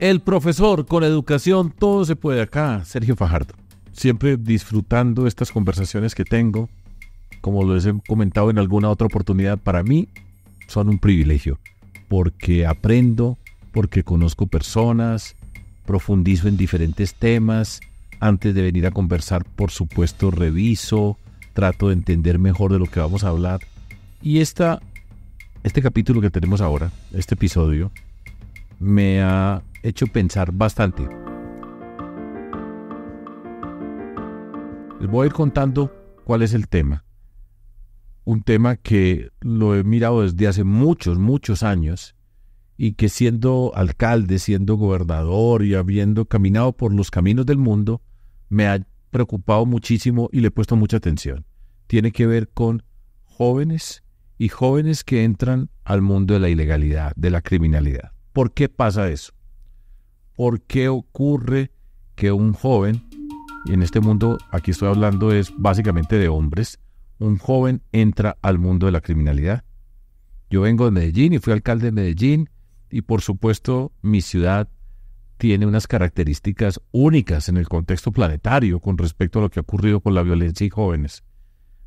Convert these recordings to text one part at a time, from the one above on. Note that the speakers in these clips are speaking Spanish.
El profesor con educación, todo se puede acá, Sergio Fajardo. Siempre disfrutando estas conversaciones que tengo, como les he comentado en alguna otra oportunidad, para mí son un privilegio, porque aprendo, porque conozco personas, profundizo en diferentes temas, antes de venir a conversar, por supuesto, reviso, trato de entender mejor de lo que vamos a hablar. Y esta este capítulo que tenemos ahora, este episodio, me ha hecho pensar bastante. Les voy a ir contando cuál es el tema. Un tema que lo he mirado desde hace muchos, muchos años y que siendo alcalde, siendo gobernador y habiendo caminado por los caminos del mundo, me ha preocupado muchísimo y le he puesto mucha atención. Tiene que ver con jóvenes y jóvenes que entran al mundo de la ilegalidad, de la criminalidad. ¿Por qué pasa eso? ¿Por qué ocurre que un joven, y en este mundo aquí estoy hablando es básicamente de hombres, un joven entra al mundo de la criminalidad? Yo vengo de Medellín y fui alcalde de Medellín y por supuesto mi ciudad tiene unas características únicas en el contexto planetario con respecto a lo que ha ocurrido con la violencia y jóvenes.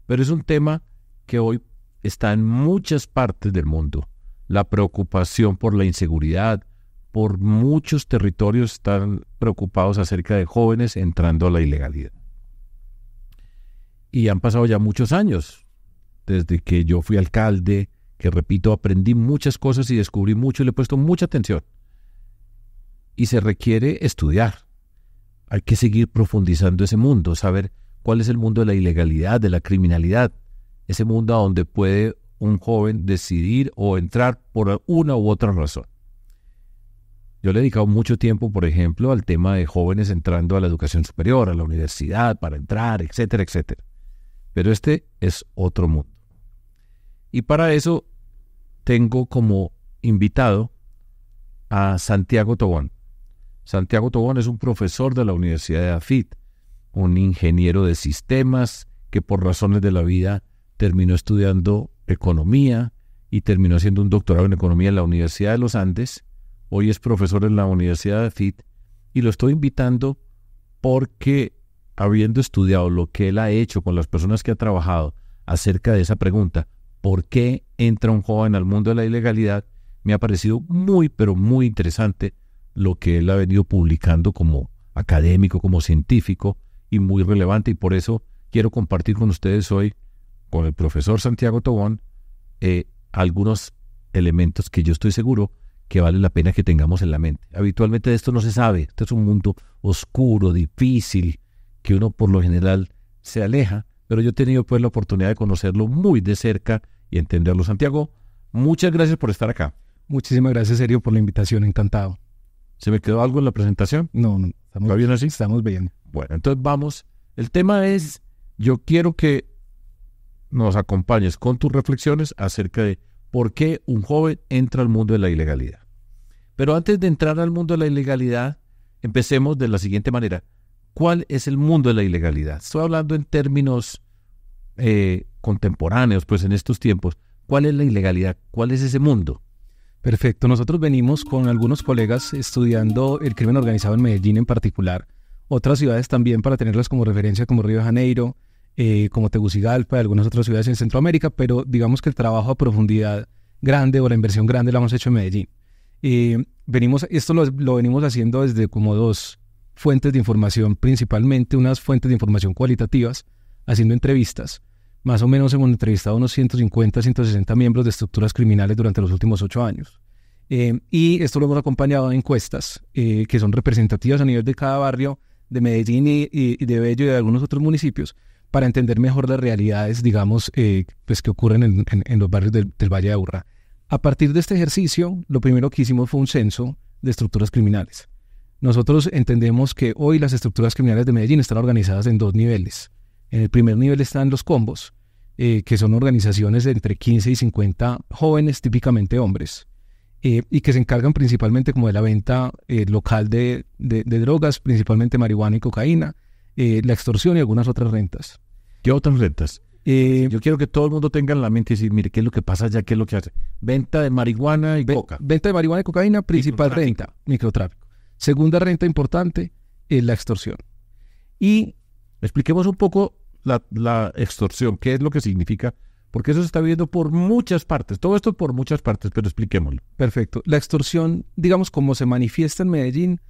Pero es un tema que hoy está en muchas partes del mundo. La preocupación por la inseguridad, por muchos territorios están preocupados acerca de jóvenes entrando a la ilegalidad. Y han pasado ya muchos años, desde que yo fui alcalde, que repito, aprendí muchas cosas y descubrí mucho y le he puesto mucha atención. Y se requiere estudiar. Hay que seguir profundizando ese mundo, saber cuál es el mundo de la ilegalidad, de la criminalidad, ese mundo a donde puede un joven decidir o entrar por una u otra razón. Yo le he dedicado mucho tiempo, por ejemplo, al tema de jóvenes entrando a la educación superior, a la universidad, para entrar, etcétera, etcétera. Pero este es otro mundo. Y para eso tengo como invitado a Santiago Tobón. Santiago Tobón es un profesor de la Universidad de Afit, un ingeniero de sistemas que por razones de la vida terminó estudiando economía y terminó haciendo un doctorado en economía en la Universidad de los Andes. Hoy es profesor en la Universidad de FIT y lo estoy invitando porque habiendo estudiado lo que él ha hecho con las personas que ha trabajado acerca de esa pregunta, ¿por qué entra un joven al mundo de la ilegalidad? Me ha parecido muy, pero muy interesante lo que él ha venido publicando como académico, como científico y muy relevante y por eso quiero compartir con ustedes hoy con el profesor Santiago Tobón eh, algunos elementos que yo estoy seguro que vale la pena que tengamos en la mente. Habitualmente de esto no se sabe, este es un mundo oscuro, difícil, que uno por lo general se aleja, pero yo he tenido pues la oportunidad de conocerlo muy de cerca y entenderlo. Santiago, muchas gracias por estar acá. Muchísimas gracias, Sergio, por la invitación, encantado. ¿Se me quedó algo en la presentación? No, no. Estamos, bien así? Estamos bien. Bueno, entonces vamos. El tema es, yo quiero que nos acompañes con tus reflexiones acerca de por qué un joven entra al mundo de la ilegalidad. Pero antes de entrar al mundo de la ilegalidad, empecemos de la siguiente manera. ¿Cuál es el mundo de la ilegalidad? Estoy hablando en términos eh, contemporáneos, pues en estos tiempos. ¿Cuál es la ilegalidad? ¿Cuál es ese mundo? Perfecto. Nosotros venimos con algunos colegas estudiando el crimen organizado en Medellín en particular, otras ciudades también para tenerlas como referencia como Río de Janeiro, eh, como Tegucigalpa y algunas otras ciudades en Centroamérica, pero digamos que el trabajo a profundidad grande o la inversión grande la hemos hecho en Medellín. Eh, venimos, esto lo, venimos haciendo desde como dos fuentes de información, principalmente unas fuentes de información cualitativas, haciendo entrevistas. Más o menos hemos entrevistado unos 150, 160 miembros de estructuras criminales durante los últimos ocho años. Eh, y esto lo hemos acompañado de encuestas que son representativas a nivel de cada barrio de Medellín y de Bello y de algunos otros municipios, para entender mejor las realidades, digamos, eh, pues que ocurren en, los barrios del, Valle de Aurra. A partir de este ejercicio, lo primero que hicimos fue un censo de estructuras criminales. Nosotros entendemos que hoy las estructuras criminales de Medellín están organizadas en dos niveles. En el primer nivel están los combos, eh, que son organizaciones de entre 15 y 50 jóvenes, típicamente hombres, eh, y que se encargan principalmente como de la venta local de, de, drogas, principalmente marihuana y cocaína, la extorsión y algunas otras rentas. ¿Qué otras rentas? Eh, Yo quiero que todo el mundo tenga en la mente y decir, mire, ¿qué es lo que pasa allá? ¿Qué es lo que hace? Venta de marihuana y coca. Venta de marihuana y cocaína, principal renta, microtráfico. Segunda renta importante es la extorsión. Y expliquemos un poco la, extorsión, qué es lo que significa, porque eso se está viendo por muchas partes, todo esto por muchas partes, pero expliquémoslo. Perfecto. La extorsión, digamos, como se manifiesta en Medellín,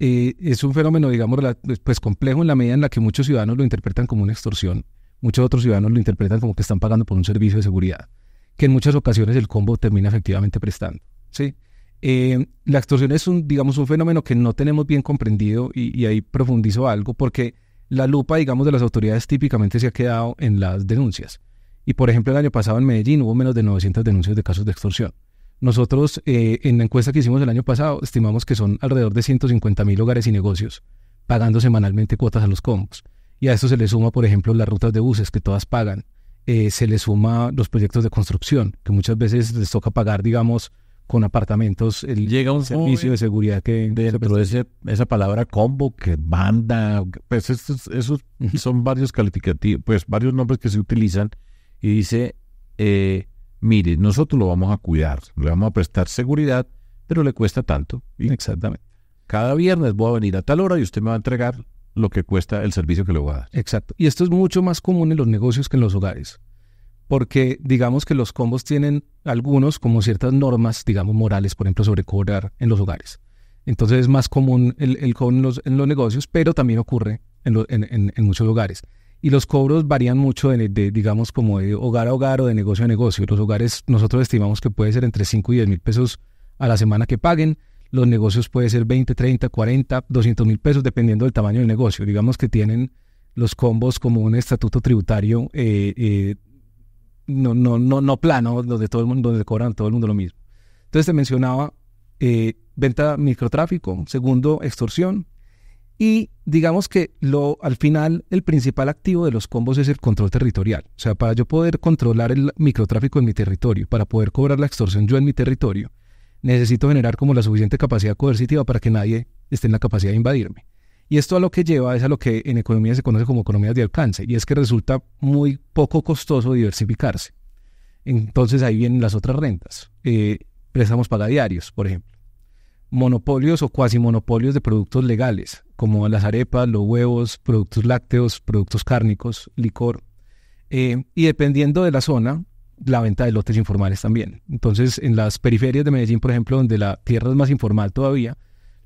eh, es un fenómeno, digamos, pues complejo en la medida en la que muchos ciudadanos lo interpretan como una extorsión muchos otros ciudadanos lo interpretan como que están pagando por un servicio de seguridad, que en muchas ocasiones el combo termina efectivamente prestando. ¿sí? Eh, la extorsión es un, digamos, un fenómeno que no tenemos bien comprendido y, ahí profundizo algo porque la lupa, digamos, de las autoridades típicamente se ha quedado en las denuncias. Y por ejemplo, el año pasado en Medellín hubo menos de 900 denuncias de casos de extorsión. Nosotros, eh, en la encuesta que hicimos el año pasado, estimamos que son alrededor de 150 mil hogares y negocios pagando semanalmente cuotas a los combos. Y a eso se le suma, por ejemplo, las rutas de buses que todas pagan. Eh, se le suma los proyectos de construcción, que muchas veces les toca pagar, digamos, con apartamentos el Llega un servicio de seguridad que... pero ese, esa palabra combo, que banda, pues esos son varios calificativos, pues varios nombres que se utilizan y dice, eh, mire, nosotros lo vamos a cuidar, le vamos a prestar seguridad, pero le cuesta tanto. Exactamente. Cada viernes voy a venir a tal hora y usted me va a entregar lo que cuesta el servicio que le voy a dar. Exacto. Y esto es mucho más común en los negocios que en los hogares, porque digamos que los combos tienen algunos como ciertas normas, digamos, morales, por ejemplo, sobre cobrar en los hogares. Entonces es más común el, cobro en los, negocios, pero también ocurre en, muchos hogares. Y los cobros varían mucho, de, de, digamos, como de hogar a hogar o de negocio a negocio. Los hogares nosotros estimamos que puede ser entre 5 y 10 mil pesos a la semana que paguen los negocios puede ser 20, 30, 40, 200 mil pesos, dependiendo del tamaño del negocio. Digamos que tienen los combos como un estatuto tributario eh, eh, no, no, no, no plano, donde todo el mundo, donde cobran todo el mundo lo mismo. Entonces te mencionaba eh, venta microtráfico, segundo, extorsión. Y digamos que lo, al final el principal activo de los combos es el control territorial. O sea, para yo poder controlar el microtráfico en mi territorio, para poder cobrar la extorsión yo en mi territorio, necesito generar como la suficiente capacidad coercitiva para que nadie esté en la capacidad de invadirme. Y esto a lo que lleva es a lo que en economía se conoce como economías de alcance, y es que resulta muy poco costoso diversificarse. Entonces ahí vienen las otras rentas, eh, para diarios, por ejemplo, monopolios o cuasi monopolios de productos legales, como las arepas, los huevos, productos lácteos, productos cárnicos, licor. Eh, y dependiendo de la zona, la venta de lotes informales también. Entonces, en las periferias de Medellín, por ejemplo, donde la tierra es más informal todavía,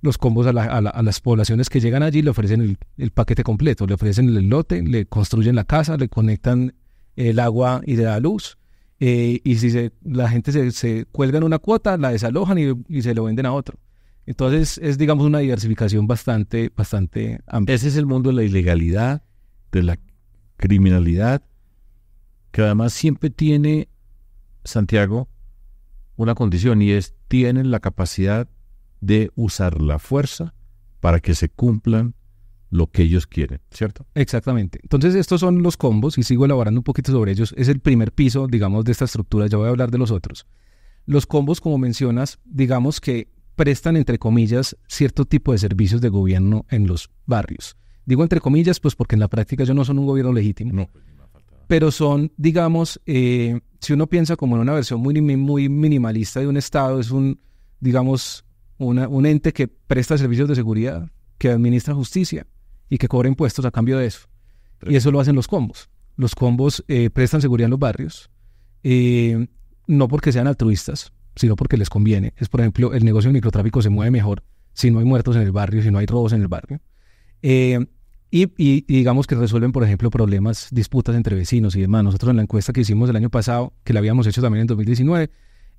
los combos a, las poblaciones que llegan allí le ofrecen el, paquete completo, le ofrecen el lote, le construyen la casa, le conectan el agua y la luz. Eh, y si la gente se, cuelga en una cuota, la desalojan y, y, se lo venden a otro. Entonces es, digamos, una diversificación bastante, bastante amplia. Ese es el mundo de la ilegalidad, de la criminalidad que además siempre tiene, Santiago, una condición y es, tienen la capacidad de usar la fuerza para que se cumplan lo que ellos quieren, ¿cierto? Exactamente. Entonces estos son los combos y sigo elaborando un poquito sobre ellos. Es el primer piso, digamos, de esta estructura. Ya voy a hablar de los otros. Los combos, como mencionas, digamos que prestan, entre comillas, cierto tipo de servicios de gobierno en los barrios. Digo entre comillas, pues porque en la práctica ellos no son un gobierno legítimo. No pero son, digamos, eh, si uno piensa como en una versión muy, muy minimalista de un Estado, es un, digamos, un ente que presta servicios de seguridad, que administra justicia y que cobra impuestos a cambio de eso. y eso lo hacen los combos. Los combos eh, prestan seguridad en los barrios, eh, no porque sean altruistas, sino porque les conviene. Es, por ejemplo, el negocio del microtráfico se mueve mejor si no hay muertos en el barrio, si no hay robos en el barrio. Eh, y, digamos que resuelven, por ejemplo, problemas, disputas entre vecinos y demás. Nosotros en la encuesta que hicimos el año pasado, que la habíamos hecho también en 2019,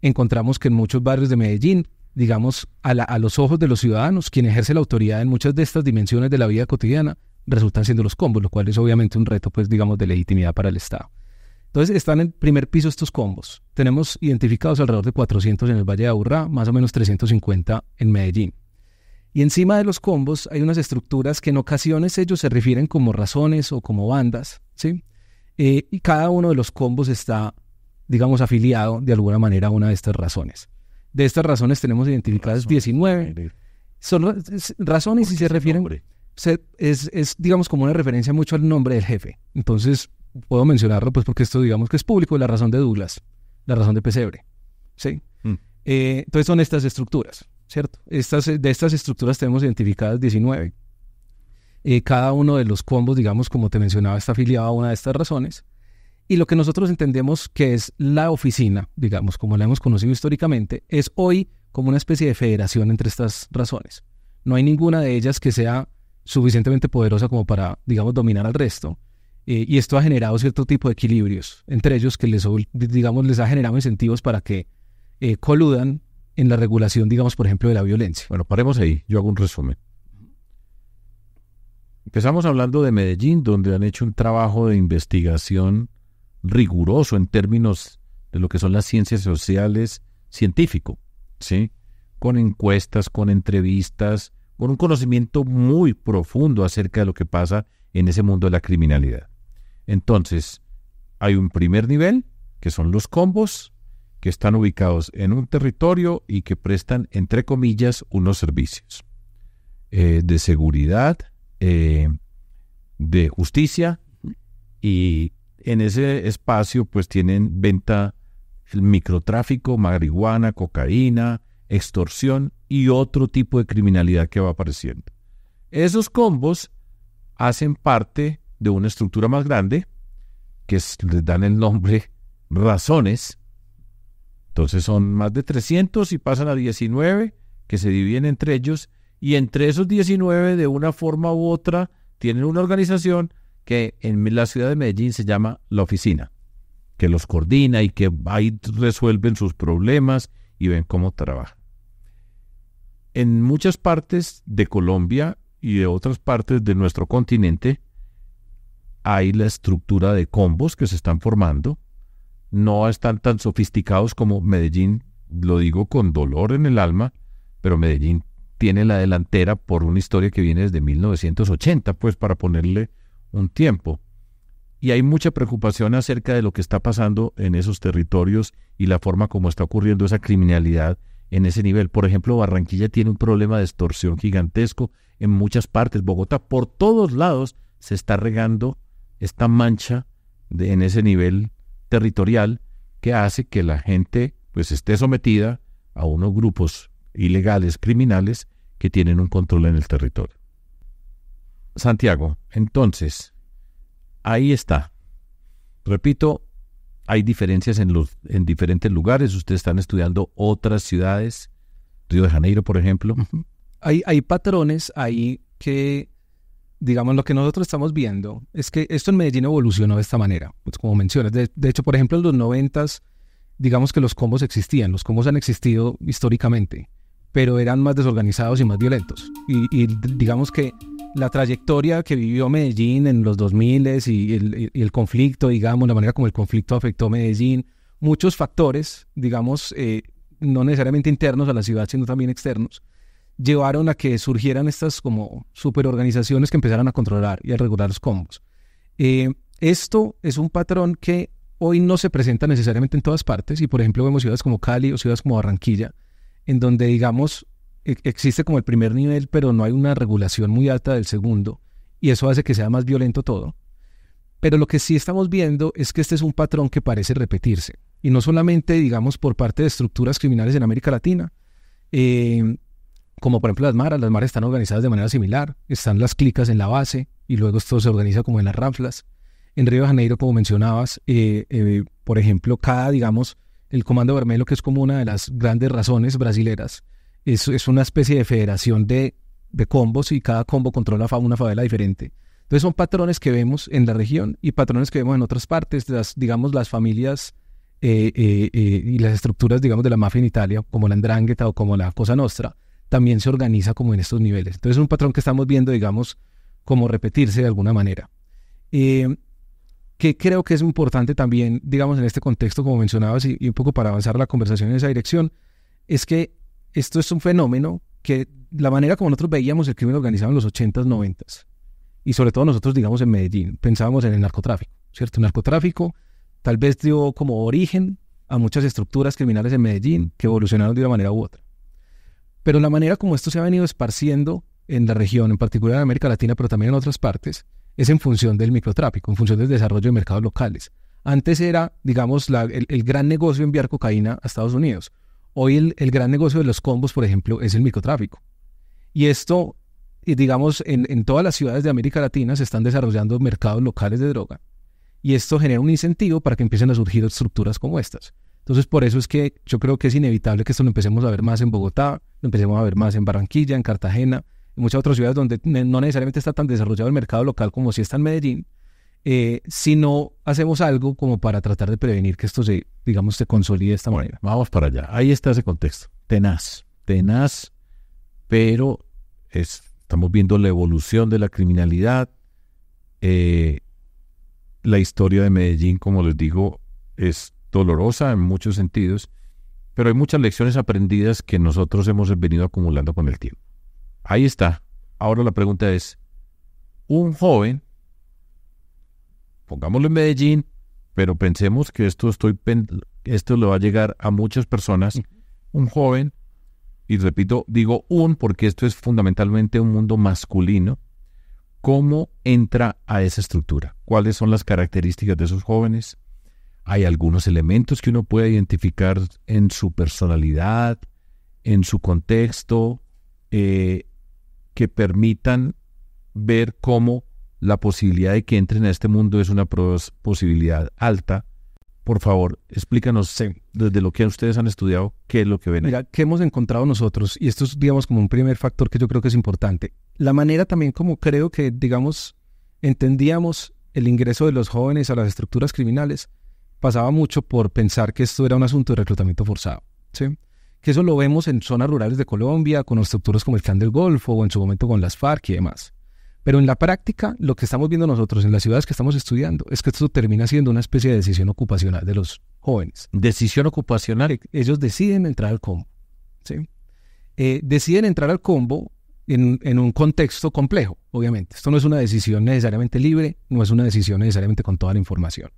encontramos que en muchos barrios de Medellín, digamos, a, a los ojos de los ciudadanos, quien ejerce la autoridad en muchas de estas dimensiones de la vida cotidiana, resultan siendo los combos, lo cual es obviamente un reto, pues, digamos, de legitimidad para el Estado. Entonces, están en primer piso estos combos. Tenemos identificados alrededor de 400 en el Valle de Aburrá, más o menos 350 en Medellín. Y encima de los combos hay unas estructuras que en ocasiones ellos se refieren como razones o como bandas, ¿sí? Eh, y cada uno de los combos está, digamos, afiliado de alguna manera a una de estas razones. De estas razones tenemos identificadas 19. Son razones y se refieren... es, digamos, como una referencia mucho al nombre del jefe. Entonces, puedo mencionarlo, pues porque esto, digamos, que es público, la razón de Douglas, la razón de Pesebre, ¿sí? Mm. Eh, entonces son estas estructuras. Estas, de estas estructuras tenemos identificadas 19. Eh, cada uno de los combos, digamos, como te mencionaba, está afiliado a una de estas razones. Y lo que nosotros entendemos que es la oficina, digamos, como la hemos conocido históricamente, es hoy como una especie de federación entre estas razones. No hay ninguna de ellas que sea suficientemente poderosa como para, digamos, dominar al resto. Eh, y esto ha generado cierto tipo de equilibrios, entre ellos que les, digamos, les ha generado incentivos para que eh, coludan en la regulación, digamos, por ejemplo, de la violencia. Bueno, paremos ahí, yo hago un resumen. Empezamos hablando de Medellín, donde han hecho un trabajo de investigación riguroso en términos de lo que son las ciencias sociales científico, ¿sí? Con encuestas, con entrevistas, con un conocimiento muy profundo acerca de lo que pasa en ese mundo de la criminalidad. Entonces, hay un primer nivel, que son los combos, que están ubicados en un territorio y que prestan, entre comillas, unos servicios eh, de seguridad, eh, de justicia y en ese espacio pues tienen venta el microtráfico, marihuana, cocaína, extorsión y otro tipo de criminalidad que va apareciendo. Esos combos hacen parte de una estructura más grande que les dan el nombre razones entonces son más de 300 y pasan a 19 que se dividen entre ellos y entre esos 19 de una forma u otra tienen una organización que en la ciudad de Medellín se llama la oficina, que los coordina y que ahí resuelven sus problemas y ven cómo trabajan. En muchas partes de Colombia y de otras partes de nuestro continente hay la estructura de combos que se están formando no están tan sofisticados como Medellín, lo digo con dolor en el alma, pero Medellín tiene la delantera por una historia que viene desde 1980, pues para ponerle un tiempo. Y hay mucha preocupación acerca de lo que está pasando en esos territorios y la forma como está ocurriendo esa criminalidad en ese nivel. Por ejemplo, Barranquilla tiene un problema de extorsión gigantesco en muchas partes. Bogotá, por todos lados, se está regando esta mancha de, en ese nivel territorial que hace que la gente pues esté sometida a unos grupos ilegales, criminales, que tienen un control en el territorio. Santiago, entonces, ahí está. Repito, hay diferencias en, los, en diferentes lugares. Ustedes están estudiando otras ciudades, Río de Janeiro, por ejemplo. hay patrones ahí que digamos, lo que nosotros estamos viendo es que esto en Medellín evolucionó de esta manera, pues como mencionas. De, hecho, por ejemplo, en los noventas, digamos que los combos existían, los combos han existido históricamente, pero eran más desorganizados y más violentos. Y, digamos que la trayectoria que vivió Medellín en los 2000 y y el conflicto, digamos, la manera como el conflicto afectó a Medellín, muchos factores, digamos, eh, no necesariamente internos a la ciudad, sino también externos, llevaron a que surgieran estas como superorganizaciones que empezaran a controlar y a regular los combos. Eh, esto es un patrón que hoy no se presenta necesariamente en todas partes y por ejemplo vemos ciudades como Cali o ciudades como Barranquilla, en donde digamos e-, existe como el primer nivel, pero no hay una regulación muy alta del segundo y eso hace que sea más violento todo. Pero lo que sí estamos viendo es que este es un patrón que parece repetirse y no solamente digamos por parte de estructuras criminales en América Latina, eh, como por ejemplo las maras, las maras están organizadas de manera similar, están las clicas en la base y luego esto se organiza como en las ranflas. En Río de Janeiro, como mencionabas, eh, eh, por ejemplo, cada, digamos, el Comando Vermelho, que es como una de las grandes razones brasileras, es, es una especie de federación de, de, combos y cada combo controla una favela diferente. Entonces son patrones que vemos en la región y patrones que vemos en otras partes, las, digamos, las familias eh, y las estructuras, digamos, de la mafia en Italia, como la Andrangheta o como la Cosa Nostra también se organiza como en estos niveles. Entonces es un patrón que estamos viendo, digamos, como repetirse de alguna manera. Eh, que creo que es importante también, digamos, en este contexto, como mencionabas, y, y un poco para avanzar la conversación en esa dirección, es que esto es un fenómeno que la manera como nosotros veíamos el crimen organizado en los 80s, 90s, y sobre todo nosotros, digamos, en Medellín, pensábamos en el narcotráfico, ¿cierto? El narcotráfico tal vez dio como origen a muchas estructuras criminales en Medellín que evolucionaron de una manera u otra. Pero la manera como esto se ha venido esparciendo en la región, en particular en América Latina, pero también en otras partes, es en función del microtráfico, en función del desarrollo de mercados locales. Antes era, digamos, el, gran negocio enviar cocaína a Estados Unidos. Hoy el, gran negocio de los combos, por ejemplo, es el microtráfico. Y esto, digamos, en todas las ciudades de América Latina se están desarrollando mercados locales de droga. Y esto genera un incentivo para que empiecen a surgir estructuras como estas. Entonces, por eso es que yo creo que es inevitable que esto lo empecemos a ver más en Bogotá, lo empecemos a ver más en Barranquilla, en Cartagena, en muchas otras ciudades donde no necesariamente está tan desarrollado el mercado local como si está en Medellín, eh, si no hacemos algo como para tratar de prevenir que esto se, digamos, se consolide de esta manera. Vamos para allá. Ahí está ese contexto. Tenaz, tenaz, pero estamos viendo la evolución de la criminalidad. Eh, la historia de Medellín, como les digo, es dolorosa en muchos sentidos, pero hay muchas lecciones aprendidas que nosotros hemos venido acumulando con el tiempo. Ahí está. Ahora la pregunta es, un joven, pongámoslo en Medellín, pero pensemos que esto, estoy, esto le va a llegar a muchas personas, un joven, y repito, digo un porque esto es fundamentalmente un mundo masculino, ¿cómo entra a esa estructura? ¿Cuáles son las características de esos jóvenes? hay algunos elementos que uno puede identificar en su personalidad, en su contexto, eh, que permitan ver cómo la posibilidad de que entren a este mundo es una posibilidad alta. Por favor, explícanos desde lo que ustedes han estudiado, qué es lo que ven. Mira, ¿qué hemos encontrado nosotros? Y esto es, digamos, como un primer factor que yo creo que es importante. La manera también como creo que, digamos, entendíamos el ingreso de los jóvenes a las estructuras criminales pasaba mucho por pensar que esto era un asunto de reclutamiento forzado. ¿sí? Que eso lo vemos en zonas rurales de Colombia, con estructuras como el Clan del Golfo o en su momento con las FARC y demás. Pero en la práctica, lo que estamos viendo nosotros en las ciudades que estamos estudiando es que esto termina siendo una especie de decisión ocupacional de los jóvenes. Decisión ocupacional. Ellos deciden entrar al combo. ¿sí? Eh, deciden entrar al combo en, un contexto complejo, obviamente. Esto no es una decisión necesariamente libre, no es una decisión necesariamente con toda la información.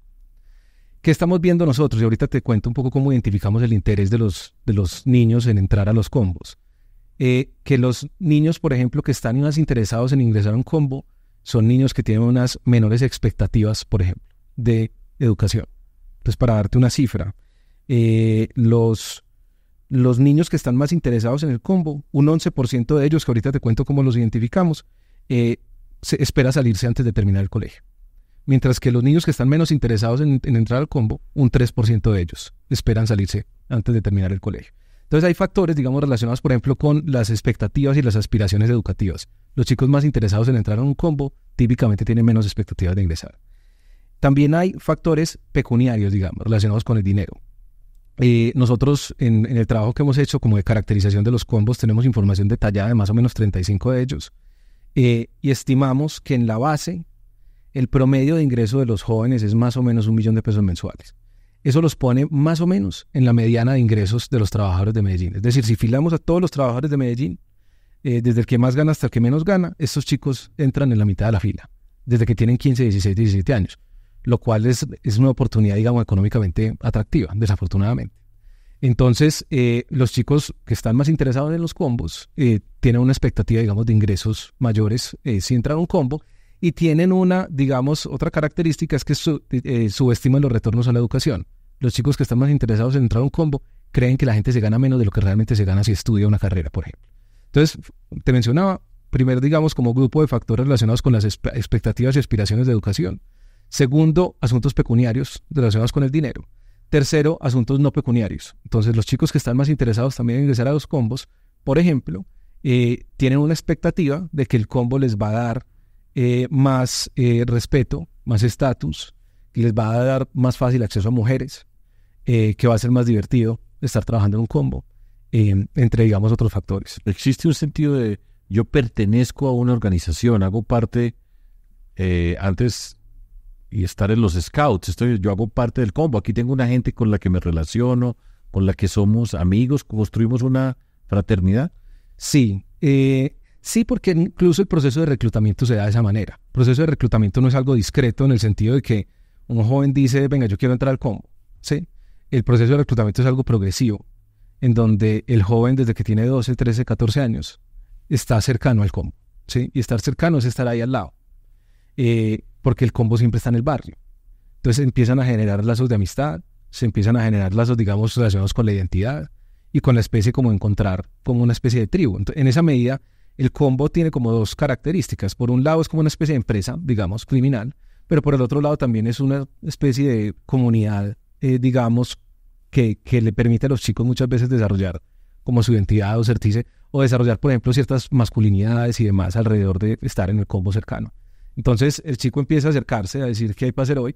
¿Qué estamos viendo nosotros? Y ahorita te cuento un poco cómo identificamos el interés de los, de los niños en entrar a los combos. Eh, que los niños, por ejemplo, que están más interesados en ingresar a un combo, son niños que tienen unas menores expectativas, por ejemplo, de educación. Entonces, para darte una cifra, eh, los, los niños que están más interesados en el combo, un 11% de ellos, que ahorita te cuento cómo los identificamos, eh, espera salirse antes de terminar el colegio mientras que los niños que están menos interesados en, entrar al combo, un 3% de ellos esperan salirse antes de terminar el colegio. Entonces hay factores, digamos, relacionados, por ejemplo, con las expectativas y las aspiraciones educativas. Los chicos más interesados en entrar a un combo típicamente tienen menos expectativas de ingresar. También hay factores pecuniarios, digamos, relacionados con el dinero. Eh, nosotros en, el trabajo que hemos hecho como de caracterización de los combos tenemos información detallada de más o menos 35 de ellos eh, y estimamos que en la base el promedio de ingreso de los jóvenes es más o menos un millón de pesos mensuales. Eso los pone más o menos en la mediana de ingresos de los trabajadores de Medellín. Es decir, si filamos a todos los trabajadores de Medellín, eh, desde el que más gana hasta el que menos gana, estos chicos entran en la mitad de la fila, desde que tienen 15, 16, 17 años, lo cual es, una oportunidad, digamos, económicamente atractiva, desafortunadamente. Entonces, eh, los chicos que están más interesados en los combos eh, tienen una expectativa, digamos, de ingresos mayores si entran a un combo y tienen una, digamos, otra característica es que eh, subestiman los retornos a la educación. Los chicos que están más interesados en entrar a un combo creen que la gente se gana menos de lo que realmente se gana si estudia una carrera, por ejemplo. Entonces, te mencionaba, primero, digamos, como grupo de factores relacionados con las expectativas y aspiraciones de educación. Segundo, asuntos pecuniarios relacionados con el dinero. Tercero, asuntos no pecuniarios. Entonces, los chicos que están más interesados también en ingresar a los combos, por ejemplo, eh, tienen una expectativa de que el combo les va a dar eh, más eh, respeto, más estatus, que les va a dar más fácil acceso a mujeres, eh, que va a ser más divertido estar trabajando en un combo, em, entre, digamos, otros factores. Existe un sentido de yo pertenezco a una organización, hago parte, antes y estar en los scouts, estoy, yo hago parte del combo, aquí tengo una gente con la que me relaciono, con la que somos amigos, construimos una fraternidad. Sí, eh, Sí, porque incluso el proceso de reclutamiento se da de esa manera. El proceso de reclutamiento no es algo discreto en el sentido de que un joven dice, venga, yo quiero entrar al combo. Sí, el proceso de reclutamiento es algo progresivo, en donde el joven desde que tiene 12, 13, 14 años está cercano al combo. ¿sí? Y estar cercano es estar ahí al lado, eh, porque el combo siempre está en el barrio. Entonces empiezan a generar lazos de amistad, se empiezan a generar lazos, digamos, relacionados con la identidad y con la especie como encontrar como una especie de tribu. en esa medida, el combo tiene como dos características. Por un lado es como una especie de empresa, digamos, criminal, pero por el otro lado también es una especie de comunidad, eh, digamos, que, le permite a los chicos muchas veces desarrollar como su identidad o certice, o desarrollar, por ejemplo, ciertas masculinidades y demás alrededor de estar en el combo cercano. Entonces el chico empieza a acercarse, a decir qué hay para hacer hoy,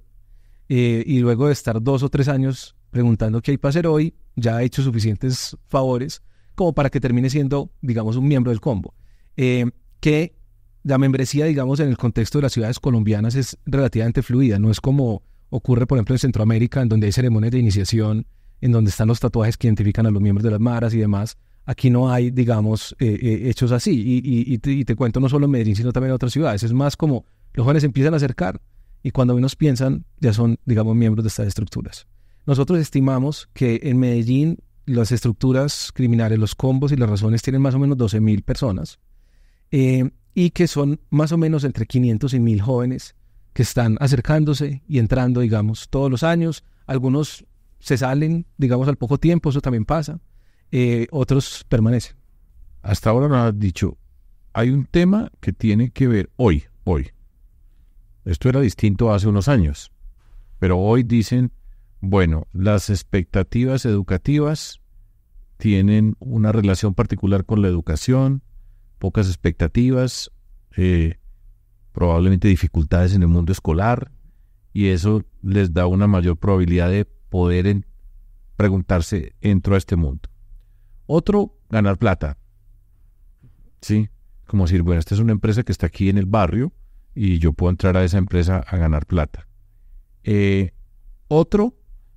eh, y luego de estar dos o tres años preguntando qué hay para hacer hoy, ya ha hecho suficientes favores como para que termine siendo, digamos, un miembro del combo. Eh, que la membresía, digamos, en el contexto de las ciudades colombianas es relativamente fluida, no es como ocurre, por ejemplo, en Centroamérica, en donde hay ceremonias de iniciación, en donde están los tatuajes que identifican a los miembros de las maras y demás. Aquí no hay, digamos, eh, eh, hechos así. Y, te, cuento no solo en Medellín, sino también en otras ciudades. Es más como los jóvenes empiezan a acercar y cuando menos piensan ya son, digamos, miembros de estas estructuras. Nosotros estimamos que en Medellín las estructuras criminales, los combos y las razones tienen más o menos 12.000 personas. Eh, y que son más o menos entre 500 y 1000 jóvenes que están acercándose y entrando, digamos, todos los años. Algunos se salen, digamos, al poco tiempo, eso también pasa. Eh, otros permanecen. Hasta ahora no has dicho, hay un tema que tiene que ver hoy, hoy. Esto era distinto hace unos años, pero hoy dicen, bueno, las expectativas educativas tienen una relación particular con la educación, pocas expectativas, eh, probablemente dificultades en el mundo escolar, y eso les da una mayor probabilidad de poder preguntarse, ¿entro a este mundo? Otro, ganar plata. ¿Sí? Como decir, bueno, esta es una empresa que está aquí en el barrio y yo puedo entrar a esa empresa a ganar plata. Eh, otro,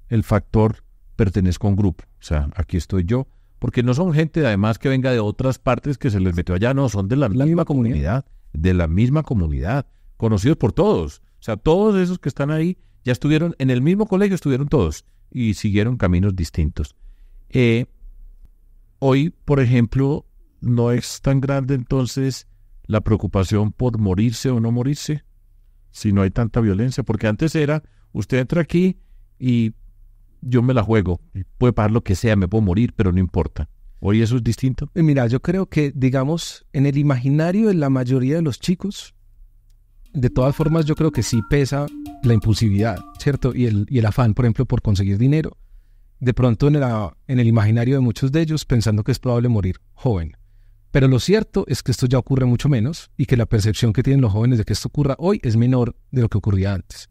el factor pertenezco a un grupo. O sea, aquí estoy yo, porque no son gente además que venga de otras partes que se les metió allá, no, son de la, misma comunidad. de la misma comunidad, conocidos por todos. O sea, todos esos que están ahí ya estuvieron en el mismo colegio, estuvieron todos y siguieron caminos distintos. Eh, hoy, por ejemplo, no es tan grande entonces la preocupación por morirse o no morirse, si no hay tanta violencia, porque antes era, usted entra aquí y yo me la juego, puede pagar lo que sea, me puedo morir, pero no importa. ¿Hoy eso es distinto? Eh, mira, yo creo que, digamos, en el imaginario de la mayoría de los chicos, de todas formas yo creo que sí pesa la impulsividad, ¿cierto? Y el, y el afán, por ejemplo, por conseguir dinero. De pronto en, en el imaginario de muchos de ellos pensando que es probable morir joven. Pero lo cierto es que esto ya ocurre mucho menos y que la percepción que tienen los jóvenes de que esto ocurra hoy es menor de lo que ocurría antes.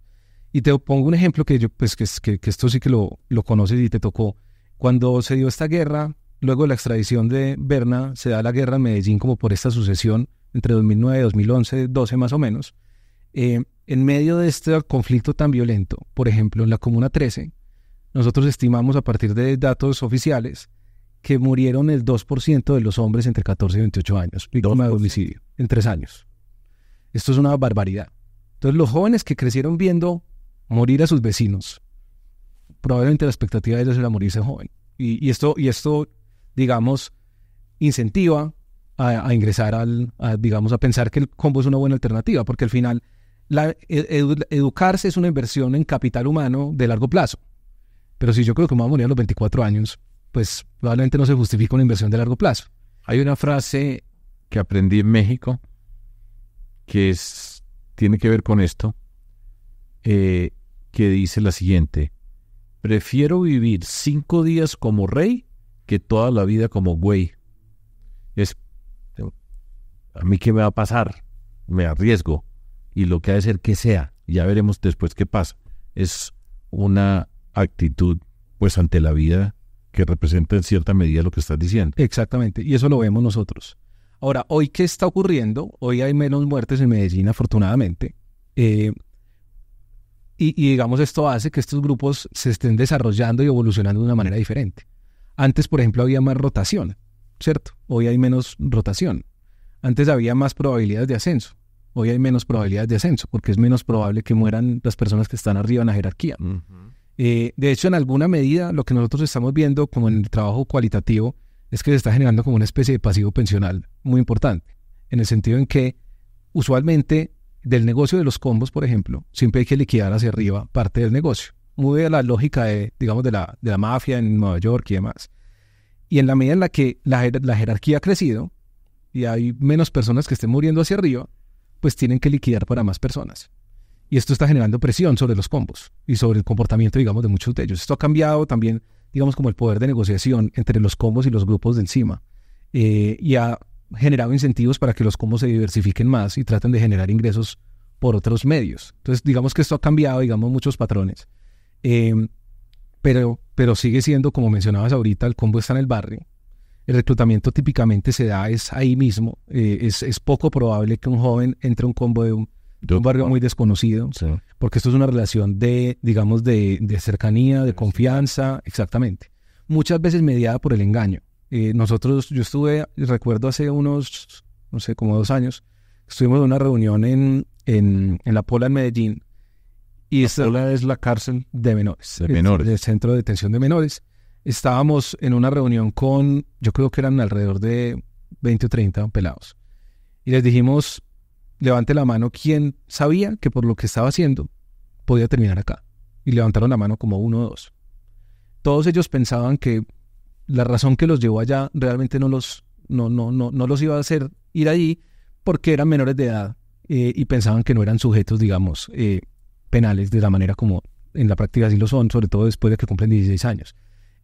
Y te pongo un ejemplo que yo, pues que, que, esto sí que lo, conoces y te tocó. Cuando se dio esta guerra, luego de la extradición de Berna, se da la guerra en Medellín como por esta sucesión entre 2009, y 2011, 12 más o menos. Eh, en medio de este conflicto tan violento, por ejemplo, en la Comuna 13, nosotros estimamos a partir de datos oficiales que murieron el 2% de los hombres entre 14 y 28 años, víctima de homicidio, en tres años. Esto es una barbaridad. Entonces, los jóvenes que crecieron viendo morir a sus vecinos. Probablemente la expectativa de ellos era morirse joven. Y, esto, y esto, digamos, incentiva a, ingresar al, a, digamos, a pensar que el combo es una buena alternativa, porque al final la, e, educarse es una inversión en capital humano de largo plazo. Pero si yo creo que me voy a morir a los 24 años, pues probablemente no se justifica una inversión de largo plazo. Hay una frase que aprendí en México que es, tiene que ver con esto. Eh, que dice la siguiente, prefiero vivir cinco días como rey que toda la vida como güey. Es, ¿A mí qué me va a pasar? Me arriesgo. Y lo que ha de ser que sea, ya veremos después qué pasa. Es una actitud, pues, ante la vida que representa en cierta medida lo que estás diciendo. Exactamente, y eso lo vemos nosotros. Ahora, hoy qué está ocurriendo, hoy hay menos muertes en Medellín, afortunadamente. Eh, y, digamos, esto hace que estos grupos se estén desarrollando y evolucionando de una manera diferente. Antes, por ejemplo, había más rotación, ¿cierto? Hoy hay menos rotación. Antes había más probabilidades de ascenso. Hoy hay menos probabilidades de ascenso porque es menos probable que mueran las personas que están arriba en la jerarquía. Eh, de hecho, en alguna medida, lo que nosotros estamos viendo como en el trabajo cualitativo es que se está generando como una especie de pasivo pensional muy importante, en el sentido en que usualmente del negocio de los combos, por ejemplo, siempre hay que liquidar hacia arriba parte del negocio. Muy a la lógica de, digamos, de la, de la mafia en Nueva York y demás. Y en la medida en la que la, jerarquía ha crecido y hay menos personas que estén muriendo hacia arriba, pues tienen que liquidar para más personas. Y esto está generando presión sobre los combos y sobre el comportamiento, digamos, de muchos de ellos. Esto ha cambiado también, digamos, como el poder de negociación entre los combos y los grupos de encima. Eh, y ha generado incentivos para que los combos se diversifiquen más y traten de generar ingresos por otros medios. Entonces, digamos que esto ha cambiado, digamos, muchos patrones. Eh, pero, pero sigue siendo, como mencionabas ahorita, el combo está en el barrio. El reclutamiento típicamente se da es ahí mismo. Eh, es, poco probable que un joven entre un combo de un, barrio muy desconocido, porque esto es una relación de, digamos, de, de cercanía, de confianza, exactamente. Muchas veces mediada por el engaño. Eh, nosotros, yo estuve, recuerdo hace unos, no sé, como dos años, estuvimos en una reunión en, La Pola, en Medellín. Y esta, es la cárcel de menores. El, centro de detención de menores. Estábamos en una reunión con, yo creo que eran alrededor de 20 o 30 pelados. Y les dijimos, levante la mano quien sabía que por lo que estaba haciendo podía terminar acá. Y levantaron la mano como uno o dos. Todos ellos pensaban que la razón que los llevó allá realmente no los, no, no, no, no los iba a hacer ir allí porque eran menores de edad eh, y pensaban que no eran sujetos, digamos, eh, penales de la manera como en la práctica sí lo son, sobre todo después de que cumplen 16 años.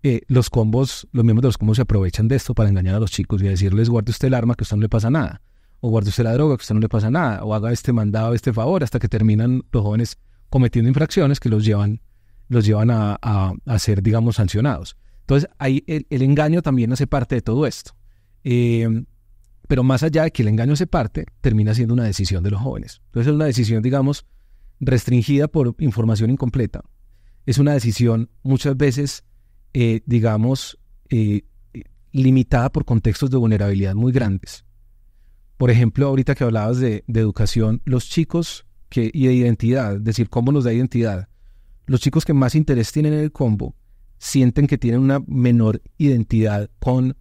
Eh, los combos, los miembros de los combos se aprovechan de esto para engañar a los chicos y decirles guarde usted el arma que a usted no le pasa nada, o guarde usted la droga que a usted no le pasa nada, o haga este mandado, este favor, hasta que terminan los jóvenes cometiendo infracciones que los llevan, los llevan a, a ser, digamos, sancionados. Entonces, ahí el, engaño también hace parte de todo esto. Eh, pero más allá de que el engaño se parte, termina siendo una decisión de los jóvenes. Entonces, es una decisión, digamos, restringida por información incompleta. Es una decisión muchas veces, eh, digamos, eh, limitada por contextos de vulnerabilidad muy grandes. Por ejemplo, ahorita que hablabas de, educación, los chicos que, y de identidad, es decir, cómo nos da identidad, los chicos que más interés tienen en el combo sienten que tienen una menor identidad con,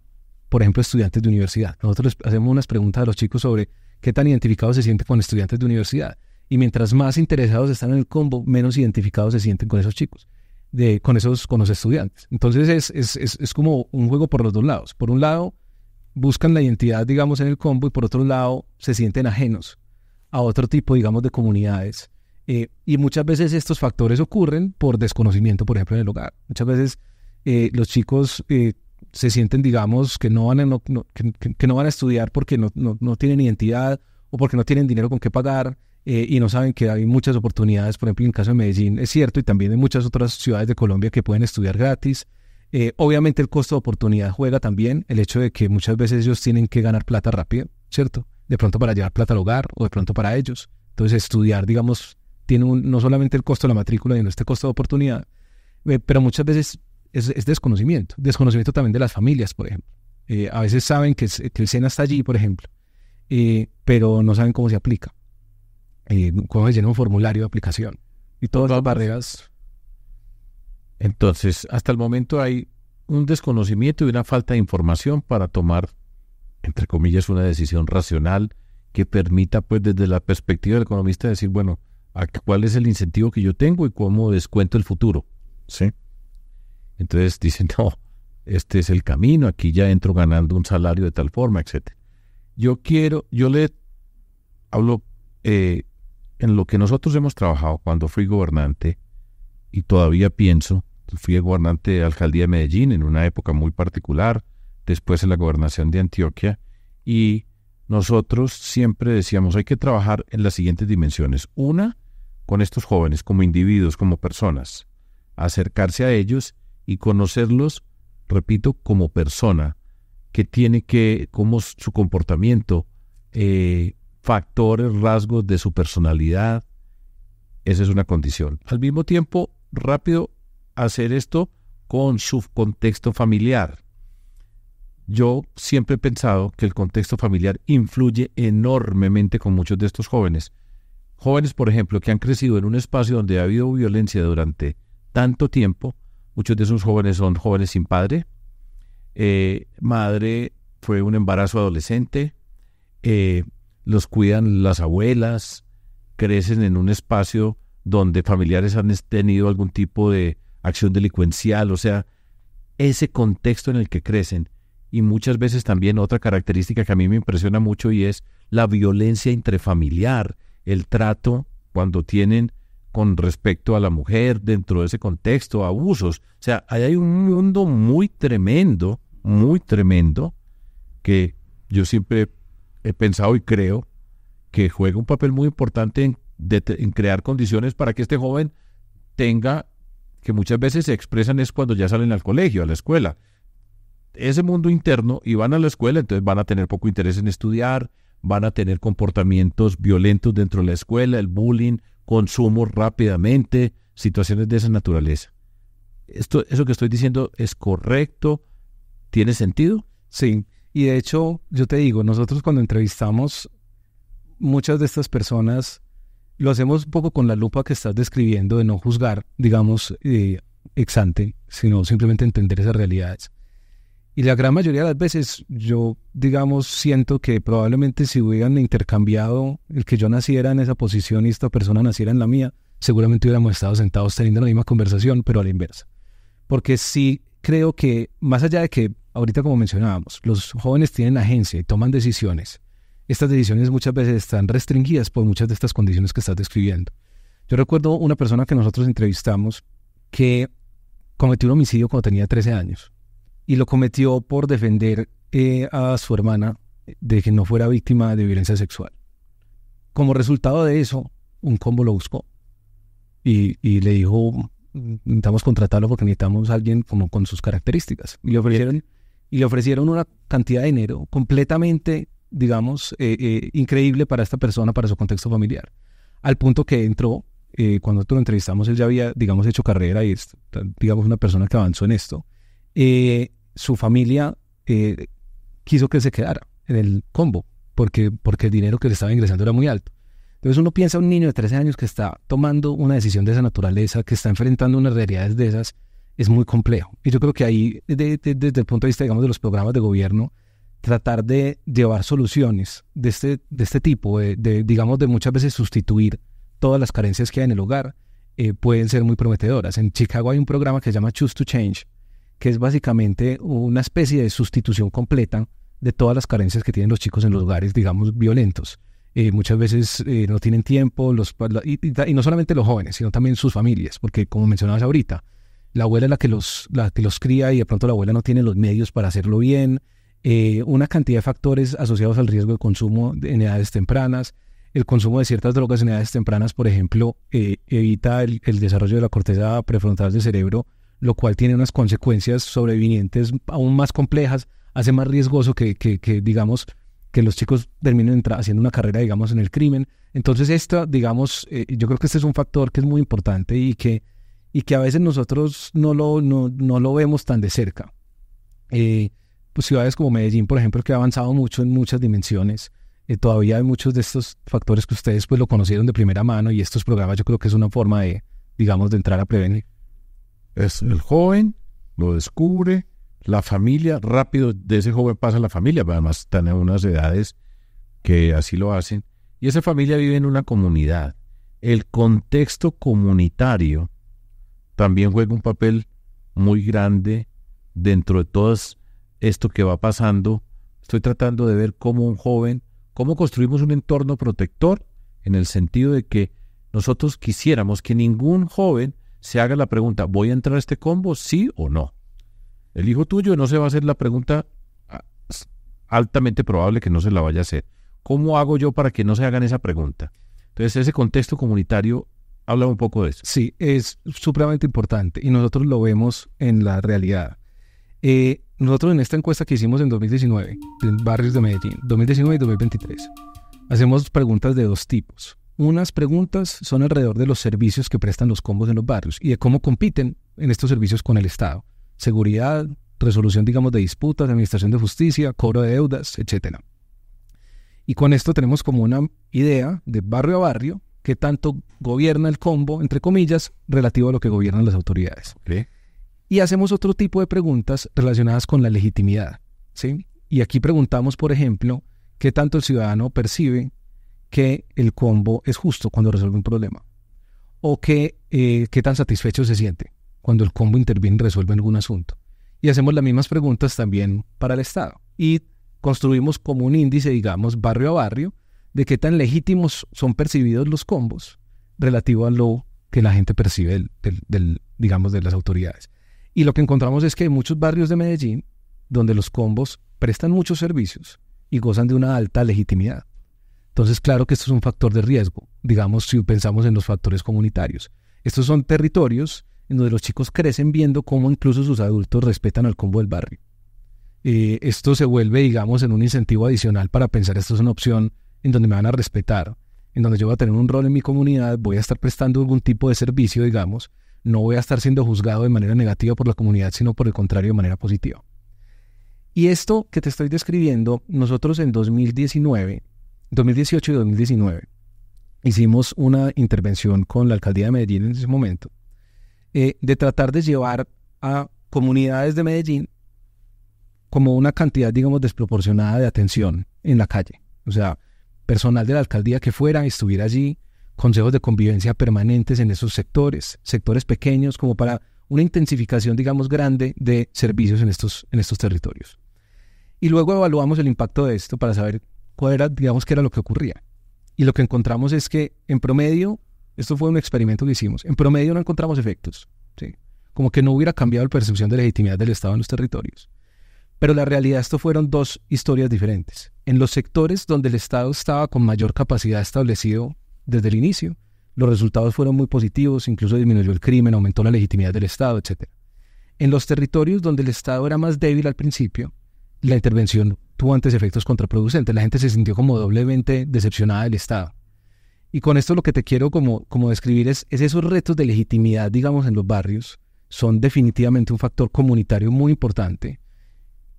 por ejemplo, estudiantes de universidad. Nosotros les hacemos unas preguntas a los chicos sobre qué tan identificados se sienten con estudiantes de universidad. Y mientras más interesados están en el combo, menos identificados se sienten con esos chicos, de, con, esos, con los estudiantes. Entonces es, es, es, es como un juego por los dos lados. Por un lado, buscan la identidad, digamos, en el combo y por otro lado, se sienten ajenos a otro tipo, digamos, de comunidades eh, y muchas veces estos factores ocurren por desconocimiento, por ejemplo, en el hogar. Muchas veces eh, los chicos eh, se sienten, digamos, que no van a, que, no van a estudiar porque no, no, tienen identidad o porque no tienen dinero con qué pagar y no saben que hay muchas oportunidades. Por ejemplo, en el caso de Medellín es cierto y también en muchas otras ciudades de Colombia que pueden estudiar gratis. obviamente el costo de oportunidad juega también el hecho de que muchas veces ellos tienen que ganar plata rápido, ¿cierto? De pronto para llevar plata al hogar o de pronto para ellos. Entonces estudiar, digamos, tiene un, no solamente el costo de la matrícula, sino este costo de oportunidad, eh, pero muchas veces es, desconocimiento, desconocimiento también de las familias, por ejemplo. Eh, a veces saben que, el SENA está allí, por ejemplo, eh, pero no saben cómo se aplica, cómo se llena un formulario de aplicación y todas las barreras. Entonces, hasta el momento hay un desconocimiento y una falta de información para tomar, entre comillas, una decisión racional que permita, pues, desde la perspectiva del economista decir, bueno, cuál es el incentivo que yo tengo y cómo descuento el futuro. Sí. Entonces dicen, no, este es el camino, aquí ya entro ganando un salario de tal forma, etc. Yo quiero, yo le hablo eh, en lo que nosotros hemos trabajado cuando fui gobernante y todavía pienso, fui gobernante de alcaldía de Medellín en una época muy particular, después en la gobernación de Antioquia, y nosotros siempre decíamos, hay que trabajar en las siguientes dimensiones. Una, con estos jóvenes como individuos, como personas, acercarse a ellos y conocerlos, repito, como persona, que tiene que, como su comportamiento, eh, factores, rasgos de su personalidad, esa es una condición. Al mismo tiempo, rápido, hacer esto con su contexto familiar. Yo siempre he pensado que el contexto familiar influye enormemente con muchos de estos jóvenes. Jóvenes, por ejemplo, que han crecido en un espacio donde ha habido violencia durante tanto tiempo, muchos de esos jóvenes son jóvenes sin padre, eh, madre fue un embarazo adolescente, eh, los cuidan las abuelas, crecen en un espacio donde familiares han tenido algún tipo de acción delincuencial, o sea, ese contexto en el que crecen. Y muchas veces también otra característica que a mí me impresiona mucho y es la violencia intrafamiliar, el trato cuando tienen con respecto a la mujer dentro de ese contexto, abusos. O sea, hay un mundo muy tremendo, muy tremendo, que yo siempre he pensado y creo que juega un papel muy importante en, en crear condiciones para que este joven tenga, que muchas veces se expresan es cuando ya salen al colegio, a la escuela, ese mundo interno y van a la escuela, entonces van a tener poco interés en estudiar, van a tener comportamientos violentos dentro de la escuela, el bullying, consumo rápidamente, situaciones de esa naturaleza. Esto, ¿Eso que estoy diciendo es correcto? ¿Tiene sentido? Sí, y de hecho, yo te digo, nosotros cuando entrevistamos muchas de estas personas, lo hacemos un poco con la lupa que estás describiendo de no juzgar, digamos, eh, ex ante, sino simplemente entender esas realidades. Y la gran mayoría de las veces yo, digamos, siento que probablemente si hubieran intercambiado el que yo naciera en esa posición y esta persona naciera en la mía, seguramente hubiéramos estado sentados teniendo la misma conversación, pero a la inversa. Porque sí creo que, más allá de que ahorita como mencionábamos, los jóvenes tienen agencia y toman decisiones, estas decisiones muchas veces están restringidas por muchas de estas condiciones que estás describiendo. Yo recuerdo una persona que nosotros entrevistamos que cometió un homicidio cuando tenía 13 años y lo cometió por defender eh, a su hermana de que no fuera víctima de violencia sexual. Como resultado de eso, un combo lo buscó y, y le dijo, necesitamos contratarlo porque necesitamos a alguien como con sus características. Y le ofrecieron, y le ofrecieron una cantidad de dinero completamente, digamos, eh, eh, increíble para esta persona, para su contexto familiar. Al punto que entró, cuando cuando lo entrevistamos, él ya había, digamos, hecho carrera y es, digamos, una persona que avanzó en esto. Eh, su familia eh, quiso que se quedara en el combo, porque, porque el dinero que le estaba ingresando era muy alto. Entonces uno piensa un niño de 13 años que está tomando una decisión de esa naturaleza, que está enfrentando unas realidades de esas, es muy complejo. Y yo creo que ahí, desde el punto de vista, digamos, de los programas de gobierno, tratar de llevar soluciones de este, de este tipo, de, digamos, de muchas veces sustituir todas las carencias que hay en el hogar, eh, pueden ser muy prometedoras. En Chicago hay un programa que se llama Choose to Change, que es básicamente una especie de sustitución completa de todas las carencias que tienen los chicos en los hogares, digamos, violentos. Eh, muchas veces eh, no tienen tiempo, los, y, no solamente los jóvenes, sino también sus familias, porque como mencionabas ahorita, la abuela es la que los, la los cría y de pronto la abuela no tiene los medios para hacerlo bien, eh, una cantidad de factores asociados al riesgo de consumo en edades tempranas. El consumo de ciertas drogas en edades tempranas, por ejemplo, evita el, desarrollo de la corteza prefrontal del cerebro lo cual tiene unas consecuencias sobrevivientes aún más complejas, hace más riesgoso que, que, digamos, que los chicos terminen haciendo una carrera, digamos, en el crimen. Entonces, esto digamos, eh, yo creo que este es un factor que es muy importante y que, y que a veces nosotros no lo, no, no lo vemos tan de cerca. Eh, pues ciudades como Medellín, por ejemplo, que ha avanzado mucho en muchas dimensiones, eh, todavía hay muchos de estos factores que ustedes pues lo conocieron de primera mano y estos programas yo creo que es una forma de, digamos, de entrar a prevenir. Es el joven, lo descubre, la familia, rápido de ese joven pasa a la familia, además están en unas edades que así lo hacen, y esa familia vive en una comunidad. El contexto comunitario también juega un papel muy grande dentro de todo esto que va pasando. Estoy tratando de ver cómo un joven, cómo construimos un entorno protector en el sentido de que nosotros quisiéramos que ningún joven se haga la pregunta, ¿voy a entrar a este combo? Sí o no. El hijo tuyo no se va a hacer la pregunta ah, altamente probable que no se la vaya a hacer. ¿Cómo hago yo para que no se hagan esa pregunta? Entonces, ese contexto comunitario, habla un poco de eso. Sí, es supremamente importante y nosotros lo vemos en la realidad. Eh, nosotros en esta encuesta que hicimos en 2019, en barrios de Medellín, 2019 y 2023, hacemos preguntas de dos tipos. Unas preguntas son alrededor de los servicios que prestan los combos en los barrios y de cómo compiten en estos servicios con el Estado. Seguridad, resolución, digamos, de disputas, administración de justicia, cobro de deudas, etc. Y con esto tenemos como una idea de barrio a barrio qué tanto gobierna el combo, entre comillas, relativo a lo que gobiernan las autoridades. Y hacemos otro tipo de preguntas relacionadas con la legitimidad. ¿sí? Y aquí preguntamos, por ejemplo, qué tanto el ciudadano percibe que el combo es justo cuando resuelve un problema? ¿O que, eh, qué tan satisfecho se siente cuando el combo interviene y resuelve algún asunto? Y hacemos las mismas preguntas también para el Estado. Y construimos como un índice, digamos, barrio a barrio, de qué tan legítimos son percibidos los combos relativo a lo que la gente percibe digamos, de las autoridades. Y lo que encontramos es que hay muchos barrios de Medellín donde los combos prestan muchos servicios y gozan de una alta legitimidad. Entonces, claro que esto es un factor de riesgo, digamos, si pensamos en los factores comunitarios. Estos son territorios en donde los chicos crecen viendo cómo incluso sus adultos respetan al combo del barrio. Eh, esto se vuelve, digamos, en un incentivo adicional para pensar esto es una opción en donde me van a respetar, en donde yo voy a tener un rol en mi comunidad, voy a estar prestando algún tipo de servicio, digamos, no voy a estar siendo juzgado de manera negativa por la comunidad, sino por el contrario, de manera positiva. Y esto que te estoy describiendo, nosotros en 2019 2018 y 2019 hicimos una intervención con la alcaldía de Medellín en ese momento, eh, de tratar de llevar a comunidades de Medellín como una cantidad, digamos, desproporcionada de atención en la calle. O sea, personal de la alcaldía que fuera estuviera allí, consejos de convivencia permanentes en esos sectores, sectores pequeños, como para una intensificación, digamos, grande de servicios en estos, en estos territorios. Y luego evaluamos el impacto de esto para saber era digamos que era lo que ocurría. Y lo que encontramos es que en promedio, esto fue un experimento que hicimos, en promedio no encontramos efectos, como que no hubiera cambiado la percepción de legitimidad del Estado en los territorios. Pero la realidad, esto fueron dos historias diferentes. En los sectores donde el Estado estaba con mayor capacidad establecido desde el inicio, los resultados fueron muy positivos, incluso disminuyó el crimen, aumentó la legitimidad del Estado, etc. En los territorios donde el Estado era más débil al principio, la intervención tuvo antes efectos contraproducentes. La gente se sintió como doblemente decepcionada del Estado. Y con esto lo que te quiero como, describir es, esos retos de legitimidad, digamos, en los barrios, son definitivamente un factor comunitario muy importante,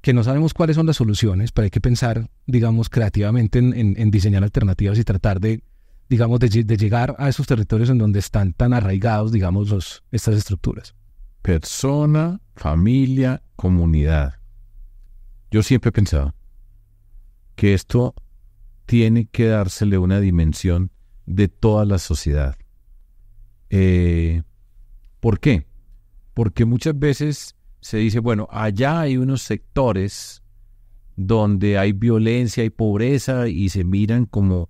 que no sabemos cuáles son las soluciones, pero hay que pensar, digamos, creativamente en, diseñar alternativas y tratar de, digamos, de, llegar a esos territorios en donde están tan arraigados, digamos, los, estas estructuras. Persona, familia, comunidad. Yo siempre pensaba que esto tiene que dársele una dimensión de toda la sociedad. Eh, ¿Por qué? Porque muchas veces se dice, bueno, allá hay unos sectores donde hay violencia y pobreza y se miran como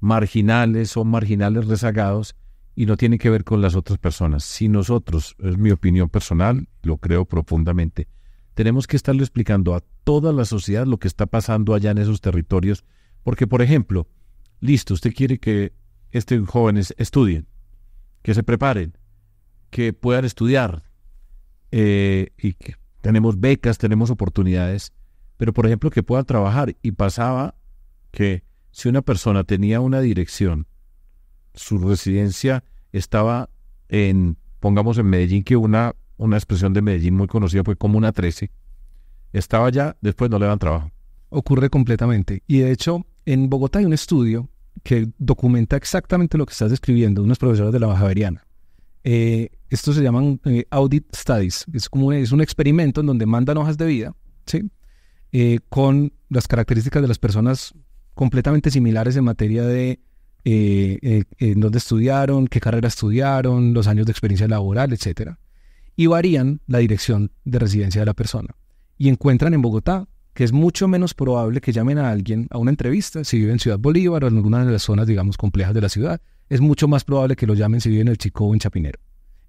marginales, son marginales rezagados y no tiene que ver con las otras personas. Si nosotros, es mi opinión personal, lo creo profundamente, tenemos que estarle explicando a toda la sociedad lo que está pasando allá en esos territorios. Porque, por ejemplo, listo, usted quiere que estos jóvenes estudien, que se preparen, que puedan estudiar, eh, y que tenemos becas, tenemos oportunidades, pero por ejemplo que puedan trabajar. Y pasaba que si una persona tenía una dirección, su residencia estaba en, pongamos en Medellín, que una una expresión de Medellín muy conocida, fue como una 13, estaba allá, después no le dan trabajo. Ocurre completamente. Y de hecho, en Bogotá hay un estudio que documenta exactamente lo que estás describiendo, unos profesores de la Baja Veriana. Eh, esto se llaman eh, audit studies. Es como un, es un experimento en donde mandan hojas de vida, ¿sí? Eh, con las características de las personas completamente similares en materia de en dónde estudiaron, qué carrera estudiaron, los años de experiencia laboral, etcétera y varían la dirección de residencia de la persona. Y encuentran en Bogotá que es mucho menos probable que llamen a alguien a una entrevista si vive en Ciudad Bolívar o en alguna de las zonas, digamos, complejas de la ciudad. Es mucho más probable que lo llamen si vive en El Chico o en Chapinero.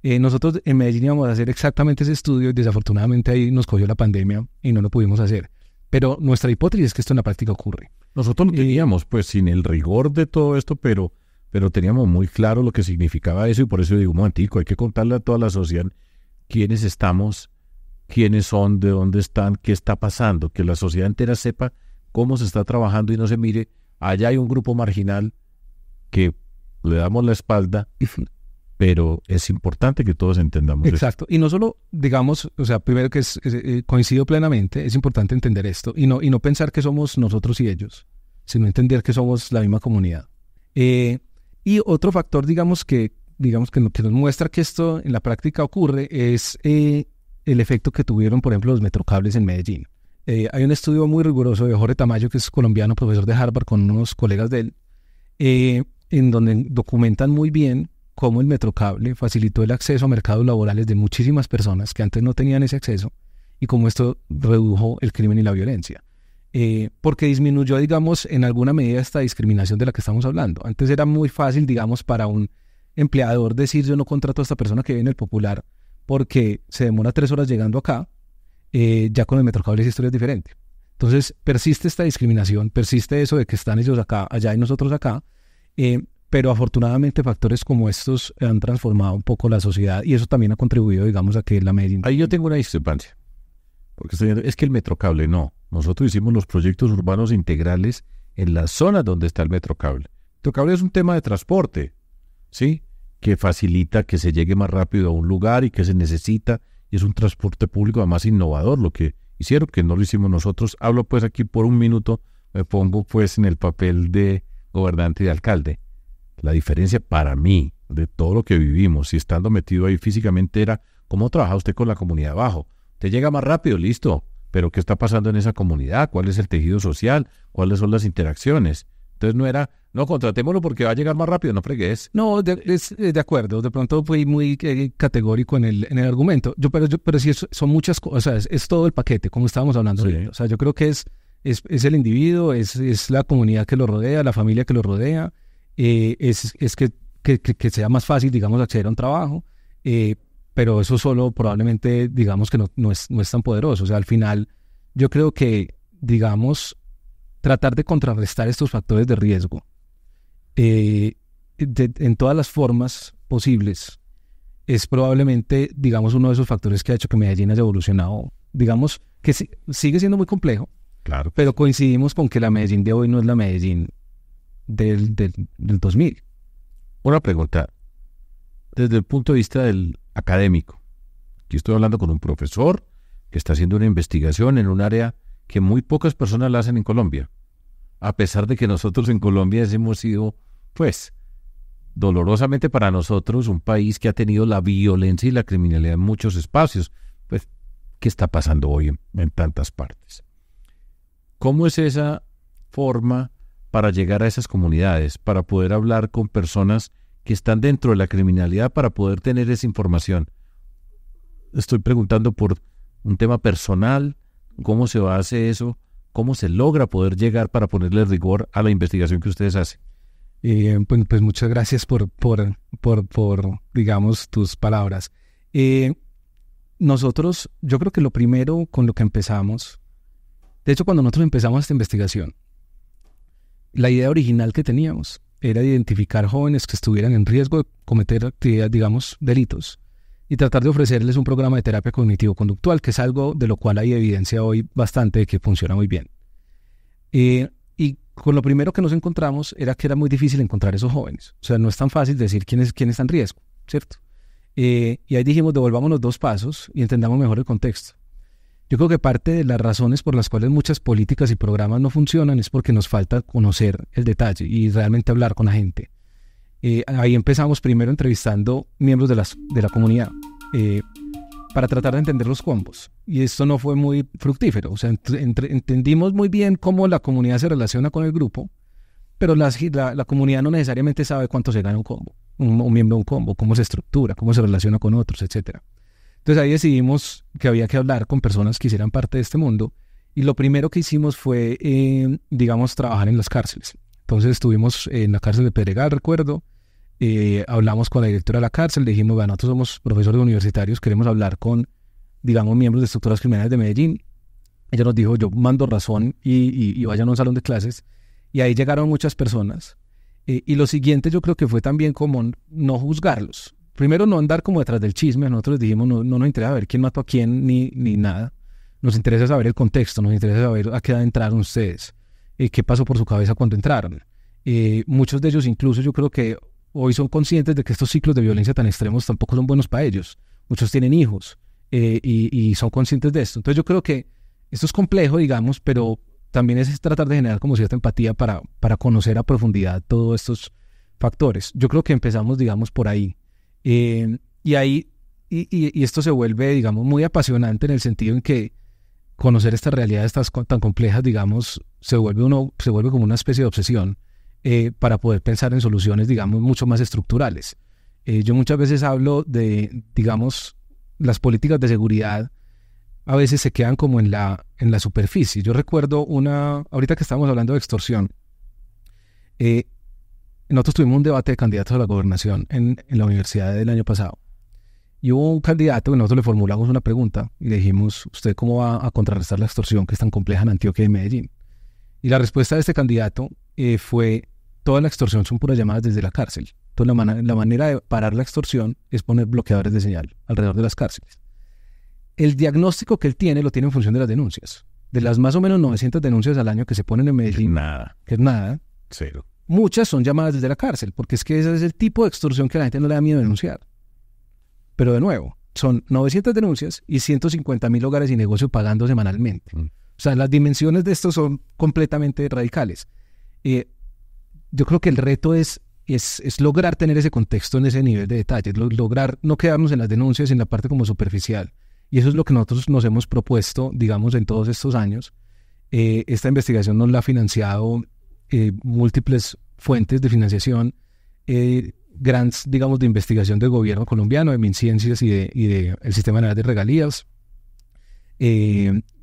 Eh, nosotros en Medellín íbamos a hacer exactamente ese estudio y desafortunadamente ahí nos cogió la pandemia y no lo pudimos hacer. Pero nuestra hipótesis es que esto en la práctica ocurre. Nosotros lo eh, teníamos, pues, sin el rigor de todo esto, pero, pero teníamos muy claro lo que significaba eso y por eso digo, un hay que contarle a toda la sociedad quiénes estamos, quiénes son, de dónde están, qué está pasando, que la sociedad entera sepa cómo se está trabajando y no se mire, allá hay un grupo marginal que le damos la espalda, pero es importante que todos entendamos. Exacto, y no solo, digamos, o sea, primero que eh, coincido plenamente, es importante entender esto y no, y no pensar que somos nosotros y ellos, sino entender que somos la misma comunidad. Eh, y otro factor, digamos, que, digamos que lo que nos muestra que esto en la práctica ocurre es eh, el efecto que tuvieron, por ejemplo, los metrocables en Medellín. Eh, hay un estudio muy riguroso de Jorge Tamayo, que es colombiano, profesor de Harvard, con unos colegas de él, eh, en donde documentan muy bien cómo el metrocable facilitó el acceso a mercados laborales de muchísimas personas que antes no tenían ese acceso y cómo esto redujo el crimen y la violencia. porque disminuyó, digamos, en alguna medida esta discriminación de la que estamos hablando. Antes era muy fácil, digamos, para un empleador decir yo no contrato a esta persona que viene el popular porque se demora tres horas llegando acá, eh, ya con el Metrocable esa historia es diferente. Entonces persiste esta discriminación, persiste eso de que están ellos acá, allá y nosotros acá, eh, pero afortunadamente factores como estos han transformado un poco la sociedad y eso también ha contribuido, digamos, a que la media... Ahí yo tengo una discrepancia, porque estoy es que el Metrocable no, nosotros hicimos los proyectos urbanos integrales en la zona donde está el Metrocable. Metrocable es un tema de transporte, ¿sí? que facilita que se llegue más rápido a un lugar y que se necesita. Y es un transporte público además innovador lo que hicieron, que no lo hicimos nosotros. Hablo pues aquí por un minuto, me pongo pues en el papel de gobernante y de alcalde. La diferencia para mí de todo lo que vivimos y estando metido ahí físicamente era cómo trabaja usted con la comunidad abajo. Te llega más rápido, listo, pero ¿qué está pasando en esa comunidad? ¿Cuál es el tejido social? ¿Cuáles son las interacciones? Entonces no era no, contratémoslo porque va a llegar más rápido, no fregues. No, de, eh, acuerdo. De pronto fui muy eh, categórico en el, en el argumento. Yo, pero, yo, pero sí, son muchas cosas. O sea, es, todo el paquete, como estábamos hablando. O sea, yo creo que es, es, es el individuo, es, la comunidad que lo rodea, la familia que lo rodea. Eh, es es que, sea más fácil, digamos, acceder a un trabajo. pero eso solo probablemente, digamos, que no, no, es, no es tan poderoso. O sea, al final, yo creo que, digamos, tratar de contrarrestar estos factores de riesgo eh, en todas las formas posibles, es probablemente, digamos, uno de esos factores que ha hecho que Medellín haya evolucionado. Digamos que sigue siendo muy complejo, pero coincidimos con que la Medellín de hoy no es la Medellín del, del, 2000. Una pregunta, desde el punto de vista del académico, yo estoy hablando con un profesor que está haciendo una investigación en un área que muy pocas personas la hacen en Colombia, a pesar de que nosotros en Colombia hemos sido pues, dolorosamente para nosotros, un país que ha tenido la violencia y la criminalidad en muchos espacios, pues, ¿qué está pasando hoy en, tantas partes? ¿Cómo es esa forma para llegar a esas comunidades, para poder hablar con personas que están dentro de la criminalidad, para poder tener esa información? Estoy preguntando por un tema personal, cómo se hace eso, cómo se logra poder llegar para ponerle rigor a la investigación que ustedes hacen. Eh, pues, pues, muchas gracias por, por, digamos, tus palabras. Eh, nosotros, yo creo que lo primero con lo que empezamos, de hecho cuando nosotros empezamos esta investigación, la idea original que teníamos era identificar jóvenes que estuvieran en riesgo de cometer actividades, digamos, delitos, y tratar de ofrecerles un programa de terapia cognitivo-conductual, que es algo de lo cual hay evidencia hoy bastante de que funciona muy bien. Eh, con lo primero que nos encontramos era que era muy difícil encontrar esos jóvenes. O sea, no es tan fácil decir quién, es, está en riesgo, ¿cierto? Eh, y ahí dijimos, devolvámonos dos pasos y entendamos mejor el contexto. Yo creo que parte de las razones por las cuales muchas políticas y programas no funcionan es porque nos falta conocer el detalle y realmente hablar con la gente. Eh, ahí empezamos primero entrevistando miembros de, de la comunidad. Eh, para tratar de entender los combos. Y esto no fue muy fructífero. O sea, entendimos muy bien cómo la comunidad se relaciona con el grupo, pero la, la, comunidad no necesariamente sabe cuánto se gana un combo, un, miembro de un combo, cómo se estructura, cómo se relaciona con otros, etc. Entonces ahí decidimos que había que hablar con personas que hicieran parte de este mundo. Y lo primero que hicimos fue, eh, digamos, trabajar en las cárceles. Entonces estuvimos en la cárcel de Pedregal, recuerdo, eh, hablamos con la directora de la cárcel, dijimos, bueno, nosotros somos profesores universitarios, queremos hablar con, digamos, miembros de estructuras criminales de Medellín. Ella nos dijo, yo mando razón y, vayan a un salón de clases. Y ahí llegaron muchas personas. Eh, y lo siguiente yo creo que fue también como no juzgarlos. Primero no andar como detrás del chisme. Nosotros dijimos, no, no nos interesa ver quién mató a quién ni, ni nada. Nos interesa saber el contexto, nos interesa saber a qué edad entraron ustedes, eh, qué pasó por su cabeza cuando entraron. muchos de ellos incluso yo creo que hoy son conscientes de que estos ciclos de violencia tan extremos tampoco son buenos para ellos. Muchos tienen hijos eh, y, son conscientes de esto. Entonces yo creo que esto es complejo, digamos, pero también es tratar de generar como cierta empatía para, para conocer a profundidad todos estos factores. Yo creo que empezamos, digamos, por ahí. Eh, y ahí, y, esto se vuelve, digamos, muy apasionante en el sentido en que conocer estas realidades tan complejas, digamos, se vuelve uno, se vuelve como una especie de obsesión eh, para poder pensar en soluciones, digamos, mucho más estructurales. Eh, yo muchas veces hablo de, digamos, las políticas de seguridad a veces se quedan como en la, en la superficie. Yo recuerdo una, ahorita que estábamos hablando de extorsión, eh, nosotros tuvimos un debate de candidatos a la gobernación en, la universidad del año pasado. Y hubo un candidato que nosotros le formulamos una pregunta y le dijimos, ¿usted cómo va a contrarrestar la extorsión que es tan compleja en Antioquia y Medellín? Y la respuesta de este candidato fue, toda la extorsión son puras llamadas desde la cárcel. Entonces, la, manera de parar la extorsión es poner bloqueadores de señal alrededor de las cárceles. El diagnóstico que él tiene lo tiene en función de las denuncias. De las más o menos 900 denuncias al año que se ponen en Medellín. nada. Que es nada. Cero. Muchas son llamadas desde la cárcel, porque es que ese es el tipo de extorsión que la gente no le da miedo denunciar. Pero de nuevo, son 900 denuncias y 150 mil hogares y negocios pagando semanalmente. Mm. O sea, las dimensiones de esto son completamente radicales. Eh, yo creo que el reto es, es, lograr tener ese contexto en ese nivel de detalle, lograr no quedarnos en las denuncias, en la parte como superficial. Y eso es lo que nosotros nos hemos propuesto, digamos, en todos estos años. Eh, esta investigación nos la ha financiado eh, múltiples fuentes de financiación, eh, grants, digamos, de investigación del gobierno colombiano, de MinCiencias y del de el Sistema general de Regalías,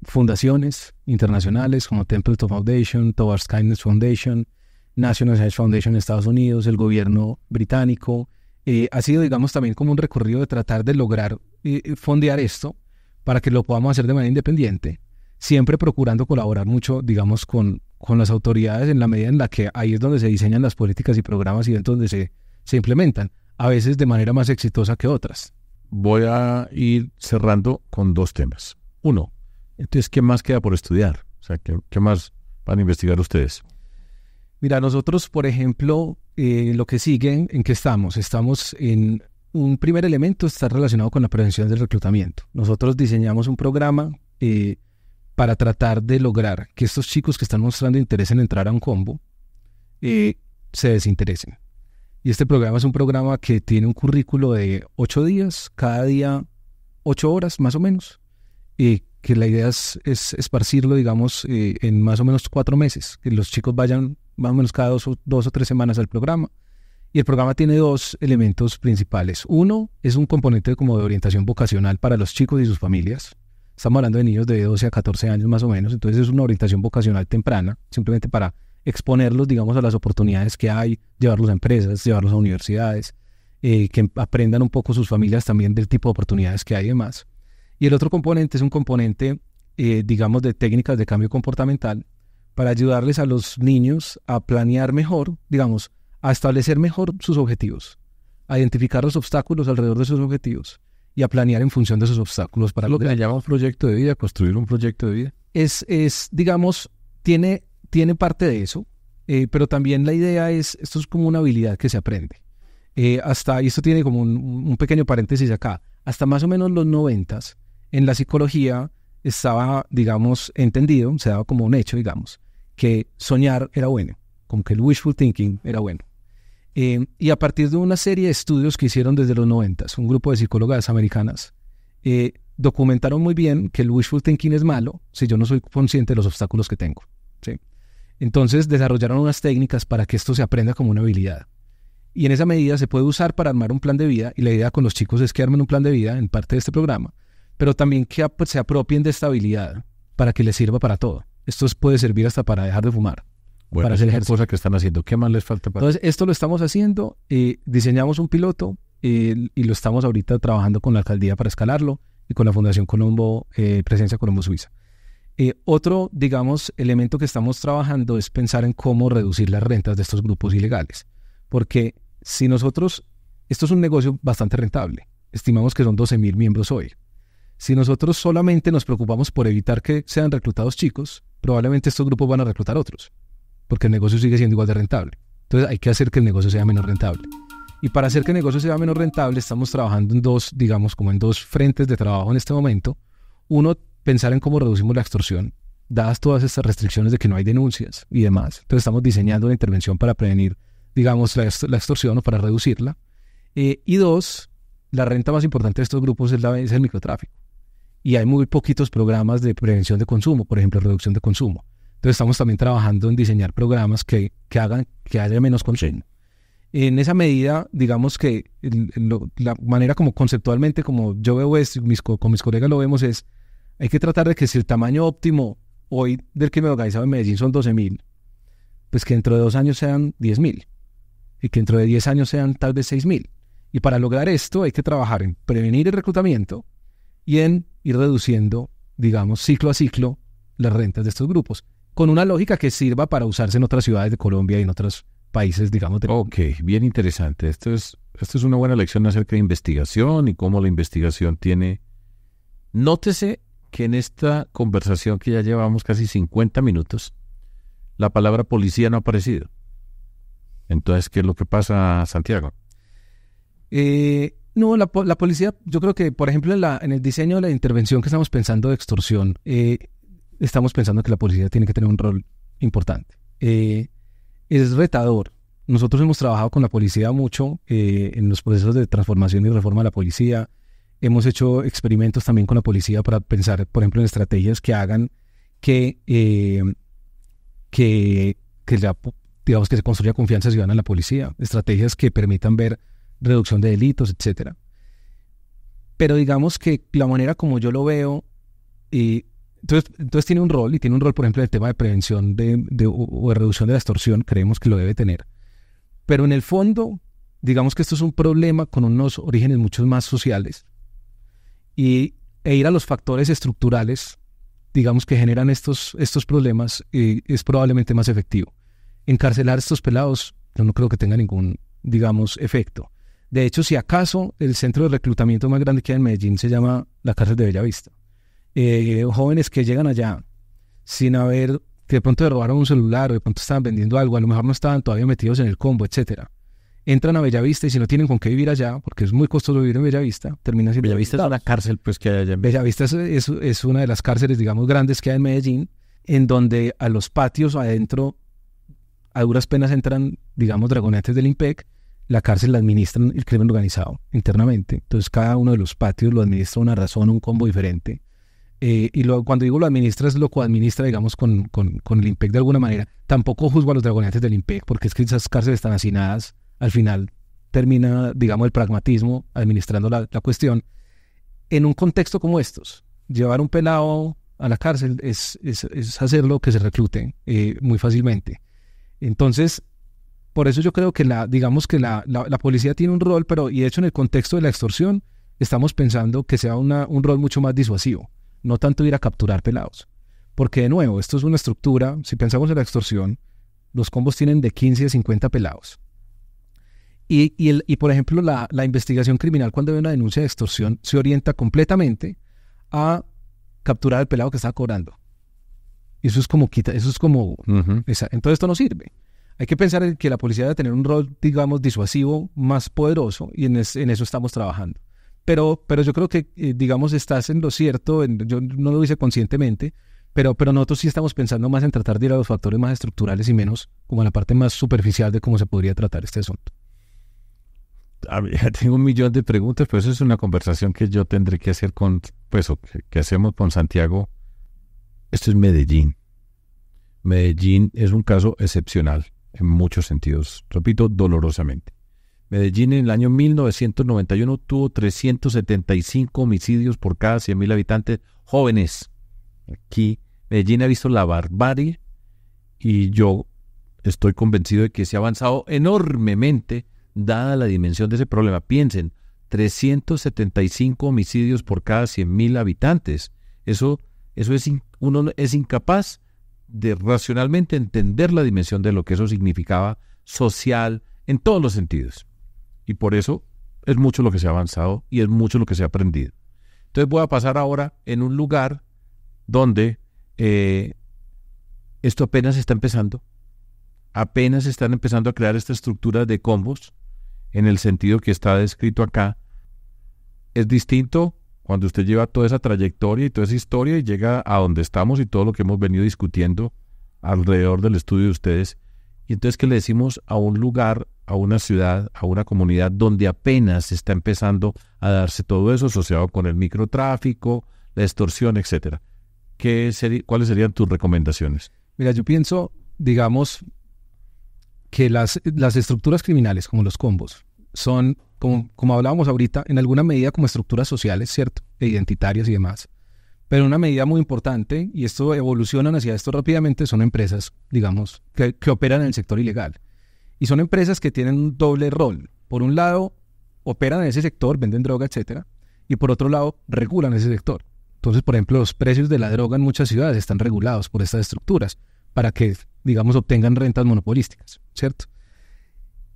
fundaciones internacionales como Templeton Foundation, Towards Kindness Foundation, National Science Foundation de Estados Unidos, el gobierno británico. Eh, ha sido, digamos, también como un recorrido de tratar de lograr eh, eh, fondear esto para que lo podamos hacer de manera independiente, siempre procurando colaborar mucho, digamos, con, con las autoridades en la medida en la que ahí es donde se diseñan las políticas y programas y es donde se, se implementan, a veces de manera más exitosa que otras. Voy a ir cerrando con dos temas. Uno, entonces, ¿qué más queda por estudiar? O sea, ¿qué, qué más van a investigar ustedes? Mira, nosotros, por ejemplo, eh, lo que sigue, ¿en qué estamos? Estamos en un primer elemento, está relacionado con la prevención del reclutamiento. Nosotros diseñamos un programa eh, para tratar de lograr que estos chicos que están mostrando interés en entrar a un combo eh, se desinteresen. Y este programa es un programa que tiene un currículo de ocho días, cada día ocho horas más o menos, y que la idea es, esparcirlo, digamos, en más o menos cuatro meses, que los chicos vayan más o menos cada dos o, tres semanas al programa. Y el programa tiene dos elementos principales. Uno es un componente como de orientación vocacional para los chicos y sus familias. Estamos hablando de niños de 12 a 14 años más o menos, entonces es una orientación vocacional temprana, simplemente para exponerlos, digamos, a las oportunidades que hay, llevarlos a empresas, llevarlos a universidades, eh, que aprendan un poco sus familias también del tipo de oportunidades que hay y demás. Y el otro componente es un componente, eh, digamos, de técnicas de cambio comportamental, para ayudarles a los niños a planear mejor, digamos, a establecer mejor sus objetivos, a identificar los obstáculos alrededor de sus objetivos y a planear en función de esos obstáculos para lo que se llama un proyecto de vida, construir un proyecto de vida. Es, digamos, tiene, tiene parte de eso, eh, pero también la idea es, esto es como una habilidad que se aprende. Eh, hasta, y esto tiene como un, un, pequeño paréntesis acá, hasta más o menos los noventas, en la psicología estaba, digamos, entendido, se daba como un hecho, digamos, que soñar era bueno, como que el wishful thinking era bueno. Eh, y a partir de una serie de estudios que hicieron desde los 90, un grupo de psicólogas americanas, eh, documentaron muy bien que el wishful thinking es malo si yo no soy consciente de los obstáculos que tengo. Entonces desarrollaron unas técnicas para que esto se aprenda como una habilidad. Y en esa medida se puede usar para armar un plan de vida. Y la idea con los chicos es que armen un plan de vida en parte de este programa pero también que se apropien de estabilidad para que les sirva para todo. Esto puede servir hasta para dejar de fumar. para hacer cosa que están haciendo. ¿Qué más les falta para? Entonces, esto lo estamos haciendo, eh, diseñamos un piloto eh, y lo estamos ahorita trabajando con la alcaldía para escalarlo y con la Fundación Colombo, eh, Presencia Colombo Suiza. otro, digamos, elemento que estamos trabajando es pensar en cómo reducir las rentas de estos grupos ilegales. Porque si nosotros, esto es un negocio bastante rentable, estimamos que son 12.000 mil miembros hoy. Si nosotros solamente nos preocupamos por evitar que sean reclutados chicos, probablemente estos grupos van a reclutar otros, porque el negocio sigue siendo igual de rentable. Entonces hay que hacer que el negocio sea menos rentable. Y para hacer que el negocio sea menos rentable, estamos trabajando en dos, digamos, como en dos frentes de trabajo en este momento. Uno, pensar en cómo reducimos la extorsión, dadas todas estas restricciones de que no hay denuncias y demás. Entonces estamos diseñando una intervención para prevenir, digamos, la, extorsión o para reducirla. Eh, y dos, la renta más importante de estos grupos es el microtráfico y hay muy poquitos programas de prevención de consumo, por ejemplo, reducción de consumo. Entonces estamos también trabajando en diseñar programas que, que hagan que haya menos consumo. En esa medida, digamos que la manera como conceptualmente, como yo veo esto con mis colegas lo vemos, es hay que tratar de que si el tamaño óptimo hoy del crimen organizado en Medellín son 12.000, pues que dentro de dos años sean 10.000 y que dentro de 10 años sean tal vez 6.000. Y para lograr esto hay que trabajar en prevenir el reclutamiento, y en ir reduciendo, digamos, ciclo a ciclo las rentas de estos grupos, con una lógica que sirva para usarse en otras ciudades de Colombia y en otros países, digamos. Ok, bien interesante. Esto es, esto es una buena lección acerca de investigación y cómo la investigación tiene... Nótese que en esta conversación que ya llevamos casi 50 minutos, la palabra policía no ha aparecido. Entonces, ¿qué es lo que pasa, Santiago? Eh, no, la, policía, yo creo que, por ejemplo, en, el diseño de la intervención que estamos pensando de extorsión, eh, estamos pensando que la policía tiene que tener un rol importante. Eh, es retador. Nosotros hemos trabajado con la policía mucho eh, en los procesos de transformación y reforma de la policía. Hemos hecho experimentos también con la policía para pensar, por ejemplo, en estrategias que hagan que, que, que digamos, que se construya confianza ciudadana en la policía. Estrategias que permitan ver reducción de delitos, etc. Pero digamos que la manera como yo lo veo, y entonces, entonces tiene un rol, y tiene un rol, por ejemplo, en el tema de prevención de, de, o de reducción de la extorsión, creemos que lo debe tener. Pero en el fondo, digamos que esto es un problema con unos orígenes mucho más sociales. Y, e ir a los factores estructurales, digamos, que generan estos, estos problemas, eh, es probablemente más efectivo. Encarcelar a estos pelados, yo no creo que tenga ningún, digamos, efecto. De hecho, si acaso, el centro de reclutamiento más grande que hay en Medellín se llama la cárcel de Bellavista. Eh, jóvenes que llegan allá sin haber, que de pronto robaron un celular o de pronto estaban vendiendo algo, a lo mejor no estaban todavía metidos en el combo, etcétera. Entran a Bellavista y si no tienen con qué vivir allá, porque es muy costoso vivir en Bellavista, terminan siendo. Bellavista es una cárcel, pues que hay allá Bellavista es, es, es una de las cárceles, digamos, grandes que hay en Medellín, en donde a los patios adentro, a duras penas entran, digamos, dragonetes del IMPEC la cárcel la administran el crimen organizado internamente. Entonces cada uno de los patios lo administra una razón, un combo diferente. Eh, y cuando digo lo administra, es lo administra, digamos, con, el IMPEC de alguna manera. Tampoco juzgo a los dragoneantes del IMPEC, porque es que esas cárceles están hacinadas. Al final termina, digamos, el pragmatismo administrando la, cuestión. En un contexto como estos, llevar un pelado a la cárcel es, es, es hacerlo que se reclute eh, muy fácilmente. Entonces, por eso yo creo que la, digamos que la, la, policía tiene un rol, pero y de hecho en el contexto de la extorsión estamos pensando que sea una, un rol mucho más disuasivo, no tanto ir a capturar pelados. Porque de nuevo, esto es una estructura, si pensamos en la extorsión, los combos tienen de 15 a 50 pelados. Y, y, el, y por ejemplo, la, investigación criminal cuando hay una denuncia de extorsión se orienta completamente a capturar al pelado que está cobrando. Y eso es como quita, eso es como, entonces esto no sirve. Hay que pensar en que la policía debe tener un rol, digamos, disuasivo más poderoso y en, eso estamos trabajando. Pero, pero yo creo que, eh, digamos, estás en lo cierto, yo no lo hice conscientemente, pero, pero nosotros sí estamos pensando más en tratar de ir a los factores más estructurales y menos como a la parte más superficial de cómo se podría tratar este asunto. tengo un millón de preguntas, pero eso es una conversación que yo tendré que hacer con, pues, que hacemos con Santiago. Esto es Medellín. Medellín es un caso excepcional en muchos sentidos, repito, dolorosamente. Medellín en el año 1991 tuvo 375 homicidios por cada 100.000 habitantes jóvenes. Aquí Medellín ha visto la barbarie y yo estoy convencido de que se ha avanzado enormemente dada la dimensión de ese problema. Piensen, 375 homicidios por cada 100.000 habitantes. Eso, eso es, uno es incapaz de racionalmente entender la dimensión de lo que eso significaba social en todos los sentidos. Y por eso es mucho lo que se ha avanzado y es mucho lo que se ha aprendido. Entonces voy a pasar ahora en un lugar donde eh, esto apenas está empezando, apenas están empezando a crear esta estructura de combos en el sentido que está descrito acá. Es distinto cuando usted lleva toda esa trayectoria y toda esa historia y llega a donde estamos y todo lo que hemos venido discutiendo alrededor del estudio de ustedes. Y entonces, que le decimos a un lugar, a una ciudad, a una comunidad donde apenas está empezando a darse todo eso asociado con el microtráfico, la extorsión, etcétera? ¿Cuáles serían tus recomendaciones? Mira, yo pienso, digamos, que las estructuras criminales, como los combos, son como, hablábamos ahorita, en alguna medida como estructuras sociales, ¿cierto? E identitarias y demás. Pero una medida muy importante, y esto evolucionan hacia esto rápidamente, son empresas, digamos, que, que operan en el sector ilegal. Y son empresas que tienen un doble rol. Por un lado, operan en ese sector, venden droga, etc., y por otro lado, regulan ese sector. Entonces, por ejemplo, los precios de la droga en muchas ciudades están regulados por estas estructuras para que, digamos, obtengan rentas monopolísticas, ¿cierto?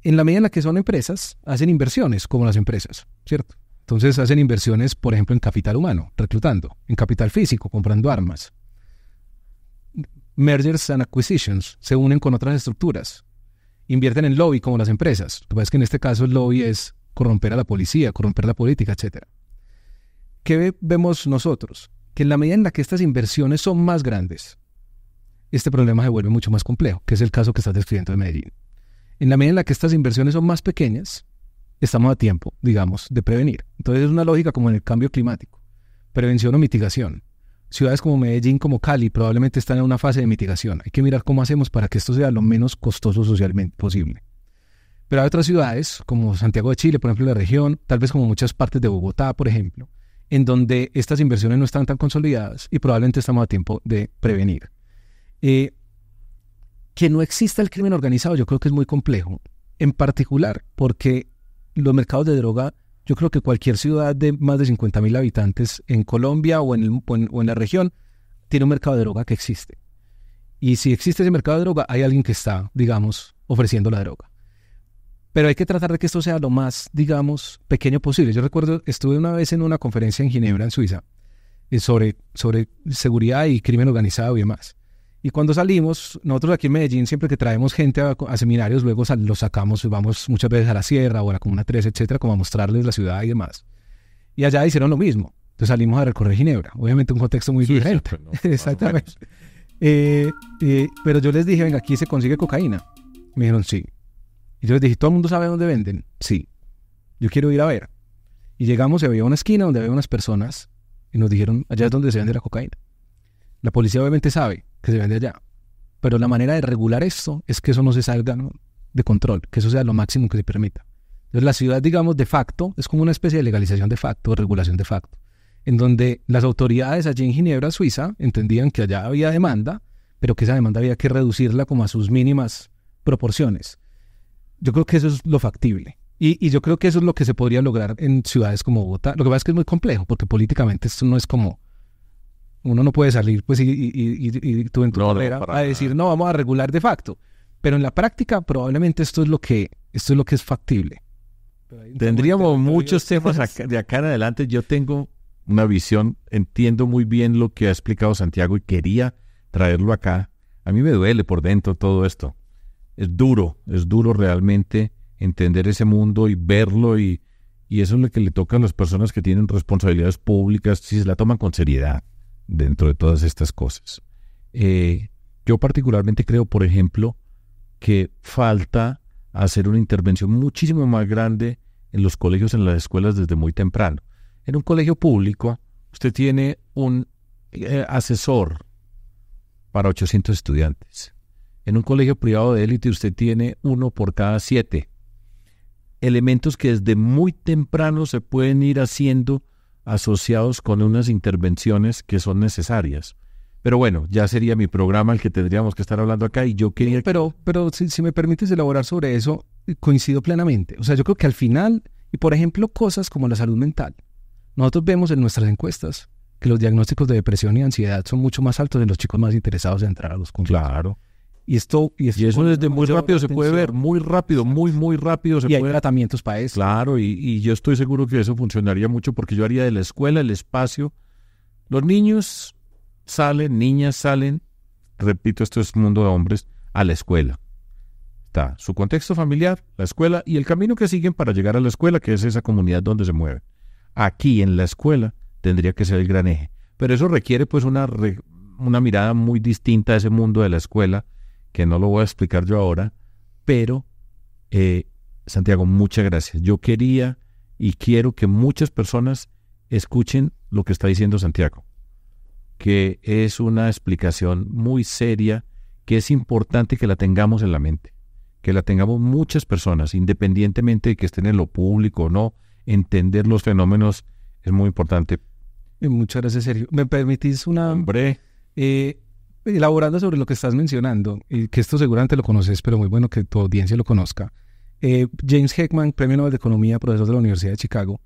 en la medida en la que son empresas, hacen inversiones como las empresas, ¿cierto? Entonces hacen inversiones, por ejemplo, en capital humano, reclutando, en capital físico, comprando armas. Mergers and acquisitions se unen con otras estructuras. Invierten en lobby como las empresas. Tú que que en este caso el lobby es corromper a la policía, corromper la política, etc. ¿Qué vemos nosotros? Que en la medida en la que estas inversiones son más grandes, este problema se vuelve mucho más complejo, que es el caso que estás describiendo de Medellín. En la medida en la que estas inversiones son más pequeñas, estamos a tiempo, digamos, de prevenir. Entonces es una lógica como en el cambio climático. Prevención o mitigación. Ciudades como Medellín, como Cali, probablemente están en una fase de mitigación. Hay que mirar cómo hacemos para que esto sea lo menos costoso socialmente posible. Pero hay otras ciudades, como Santiago de Chile, por ejemplo, la región, tal vez como muchas partes de Bogotá, por ejemplo, en donde estas inversiones no están tan consolidadas y probablemente estamos a tiempo de prevenir. Eh, que no exista el crimen organizado yo creo que es muy complejo, en particular porque los mercados de droga, yo creo que cualquier ciudad de más de 50 mil habitantes en Colombia o en, la región tiene un mercado de droga que existe. Y si existe ese mercado de droga, hay alguien que está, digamos, ofreciendo la droga. Pero hay que tratar de que esto sea lo más, digamos, pequeño posible. Yo recuerdo, estuve una vez en una conferencia en Ginebra, en Suiza, eh, sobre, sobre seguridad y crimen organizado y demás. Y cuando salimos, nosotros aquí en Medellín, siempre que traemos gente a, seminarios, luego los sacamos, vamos muchas veces a la sierra o a la Comuna 13 etcétera, como a mostrarles la ciudad y demás. Y allá hicieron lo mismo. Entonces salimos a recorrer Ginebra. Obviamente un contexto muy diferente. Exactamente. Eh, eh, pero yo les dije, venga, aquí se consigue cocaína. Me dijeron, sí. Y yo les dije, ¿todo el mundo sabe dónde venden? Sí. Yo quiero ir a ver. Y llegamos y había una esquina donde había unas personas y nos dijeron, allá es donde se vende la cocaína. La policía obviamente sabe que se vende allá, pero la manera de regular esto es que eso no se salga de control, que eso sea lo máximo que se permita. Entonces la ciudad, digamos, de facto, es como una especie de legalización de facto, de regulación de facto, en donde las autoridades allí en Ginebra, Suiza, entendían que allá había demanda, pero que esa demanda había que reducirla como a sus mínimas proporciones. Yo creo que eso es lo factible. Y, y yo creo que eso es lo que se podría lograr en ciudades como Bogotá. Lo que pasa es que es muy complejo, porque políticamente esto no es como uno no puede salir, pues, y, tú a decir, no, vamos a regular de facto. Pero en la práctica, probablemente esto es lo que, esto es lo que es factible. Tendríamos muchos temas de acá en adelante. Yo tengo una visión, entiendo muy bien lo que ha explicado Santiago y quería traerlo acá. A mí me duele por dentro todo esto. Es duro, es duro realmente entender ese mundo y verlo y, y eso es lo que le toca a las personas que tienen responsabilidades públicas, si se la toman con seriedad dentro de todas estas cosas. Eh, yo particularmente creo, por ejemplo, que falta hacer una intervención muchísimo más grande en los colegios, en las escuelas desde muy temprano. En un colegio público, usted tiene un eh, asesor para 800 estudiantes. En un colegio privado de élite, usted tiene uno por cada siete. Elementos que desde muy temprano se pueden ir haciendo asociados con unas intervenciones que son necesarias. Pero bueno, ya sería mi programa el que tendríamos que estar hablando acá y yo quería... Pero, pero si, me permites elaborar sobre eso, coincido plenamente. O sea, yo creo que al final, y por ejemplo, cosas como la salud mental. Nosotros vemos en nuestras encuestas que los diagnósticos de depresión y ansiedad son mucho más altos en los chicos más interesados en entrar a los con Claro. Y esto y, eso desde muy rápido se puede ver, muy rápido, muy, muy rápido se y puede. Hay tratamientos para eso. Claro, y, yo estoy seguro que eso funcionaría mucho porque yo haría de la escuela el espacio. Los niños salen, niñas salen, repito, esto es mundo de hombres, a la escuela. Está su contexto familiar, la escuela y el camino que siguen para llegar a la escuela, que es esa comunidad donde se mueve Aquí en la escuela tendría que ser el gran eje. Pero eso requiere pues una, una mirada muy distinta a ese mundo de la escuela que no lo voy a explicar yo ahora, pero eh, Santiago, muchas gracias. Yo quería y quiero que muchas personas escuchen lo que está diciendo Santiago, que es una explicación muy seria, que es importante que la tengamos en la mente, que la tengamos muchas personas, independientemente de que estén en lo público o no, entender los fenómenos es muy importante. Eh, muchas gracias, Sergio. ¿Me permitís una... Hombre. Eh, elaborando sobre lo que estás mencionando, y que esto seguramente lo conoces, pero muy bueno que tu audiencia lo conozca. Eh, James Heckman, premio Nobel de Economía, profesor de la Universidad de Chicago,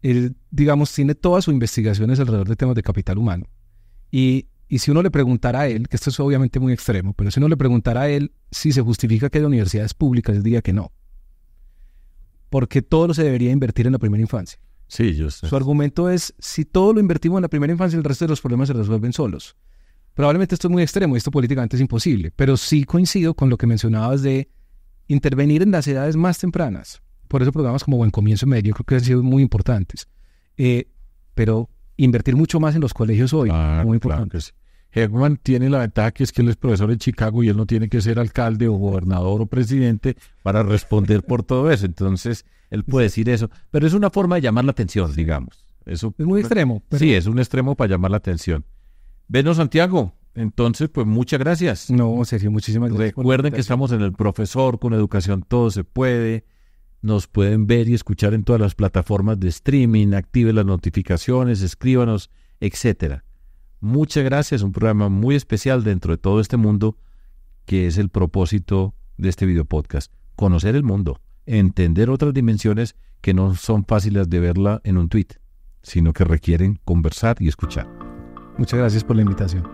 él, digamos, tiene todas sus investigaciones alrededor de temas de capital humano. Y, si uno le preguntara a él, que esto es obviamente muy extremo, pero si uno le preguntara a él si se justifica que haya universidades públicas, él diría que no. Porque todo se debería invertir en la primera infancia. Sí, yo Su argumento es, si todo lo invertimos en la primera infancia, el resto de los problemas se resuelven solos. Probablemente esto es muy extremo, esto políticamente es imposible, pero sí coincido con lo que mencionabas de intervenir en las edades más tempranas. Por eso programas como Buen Comienzo y Medio creo que han sido muy importantes. Eh, pero invertir mucho más en los colegios hoy, ah, muy importante. Herman tiene la ventaja que es que él es profesor en Chicago y él no tiene que ser alcalde o gobernador o presidente para responder por todo eso. Entonces, él puede decir eso, pero es una forma de llamar la atención, digamos. es muy extremo. Sí, es un extremo para llamar la atención. Venos Santiago. Entonces, pues muchas gracias. No, Sergio, muchísimas gracias. Recuerden que estamos en el profesor, con educación todo se puede. Nos pueden ver y escuchar en todas las plataformas de streaming, activen las notificaciones, escríbanos, etcétera. Muchas gracias, un programa muy especial dentro de todo este mundo que es el propósito de este video podcast, conocer el mundo, entender otras dimensiones que no son fáciles de verla en un tweet, sino que requieren conversar y escuchar. Muchas gracias por la invitación.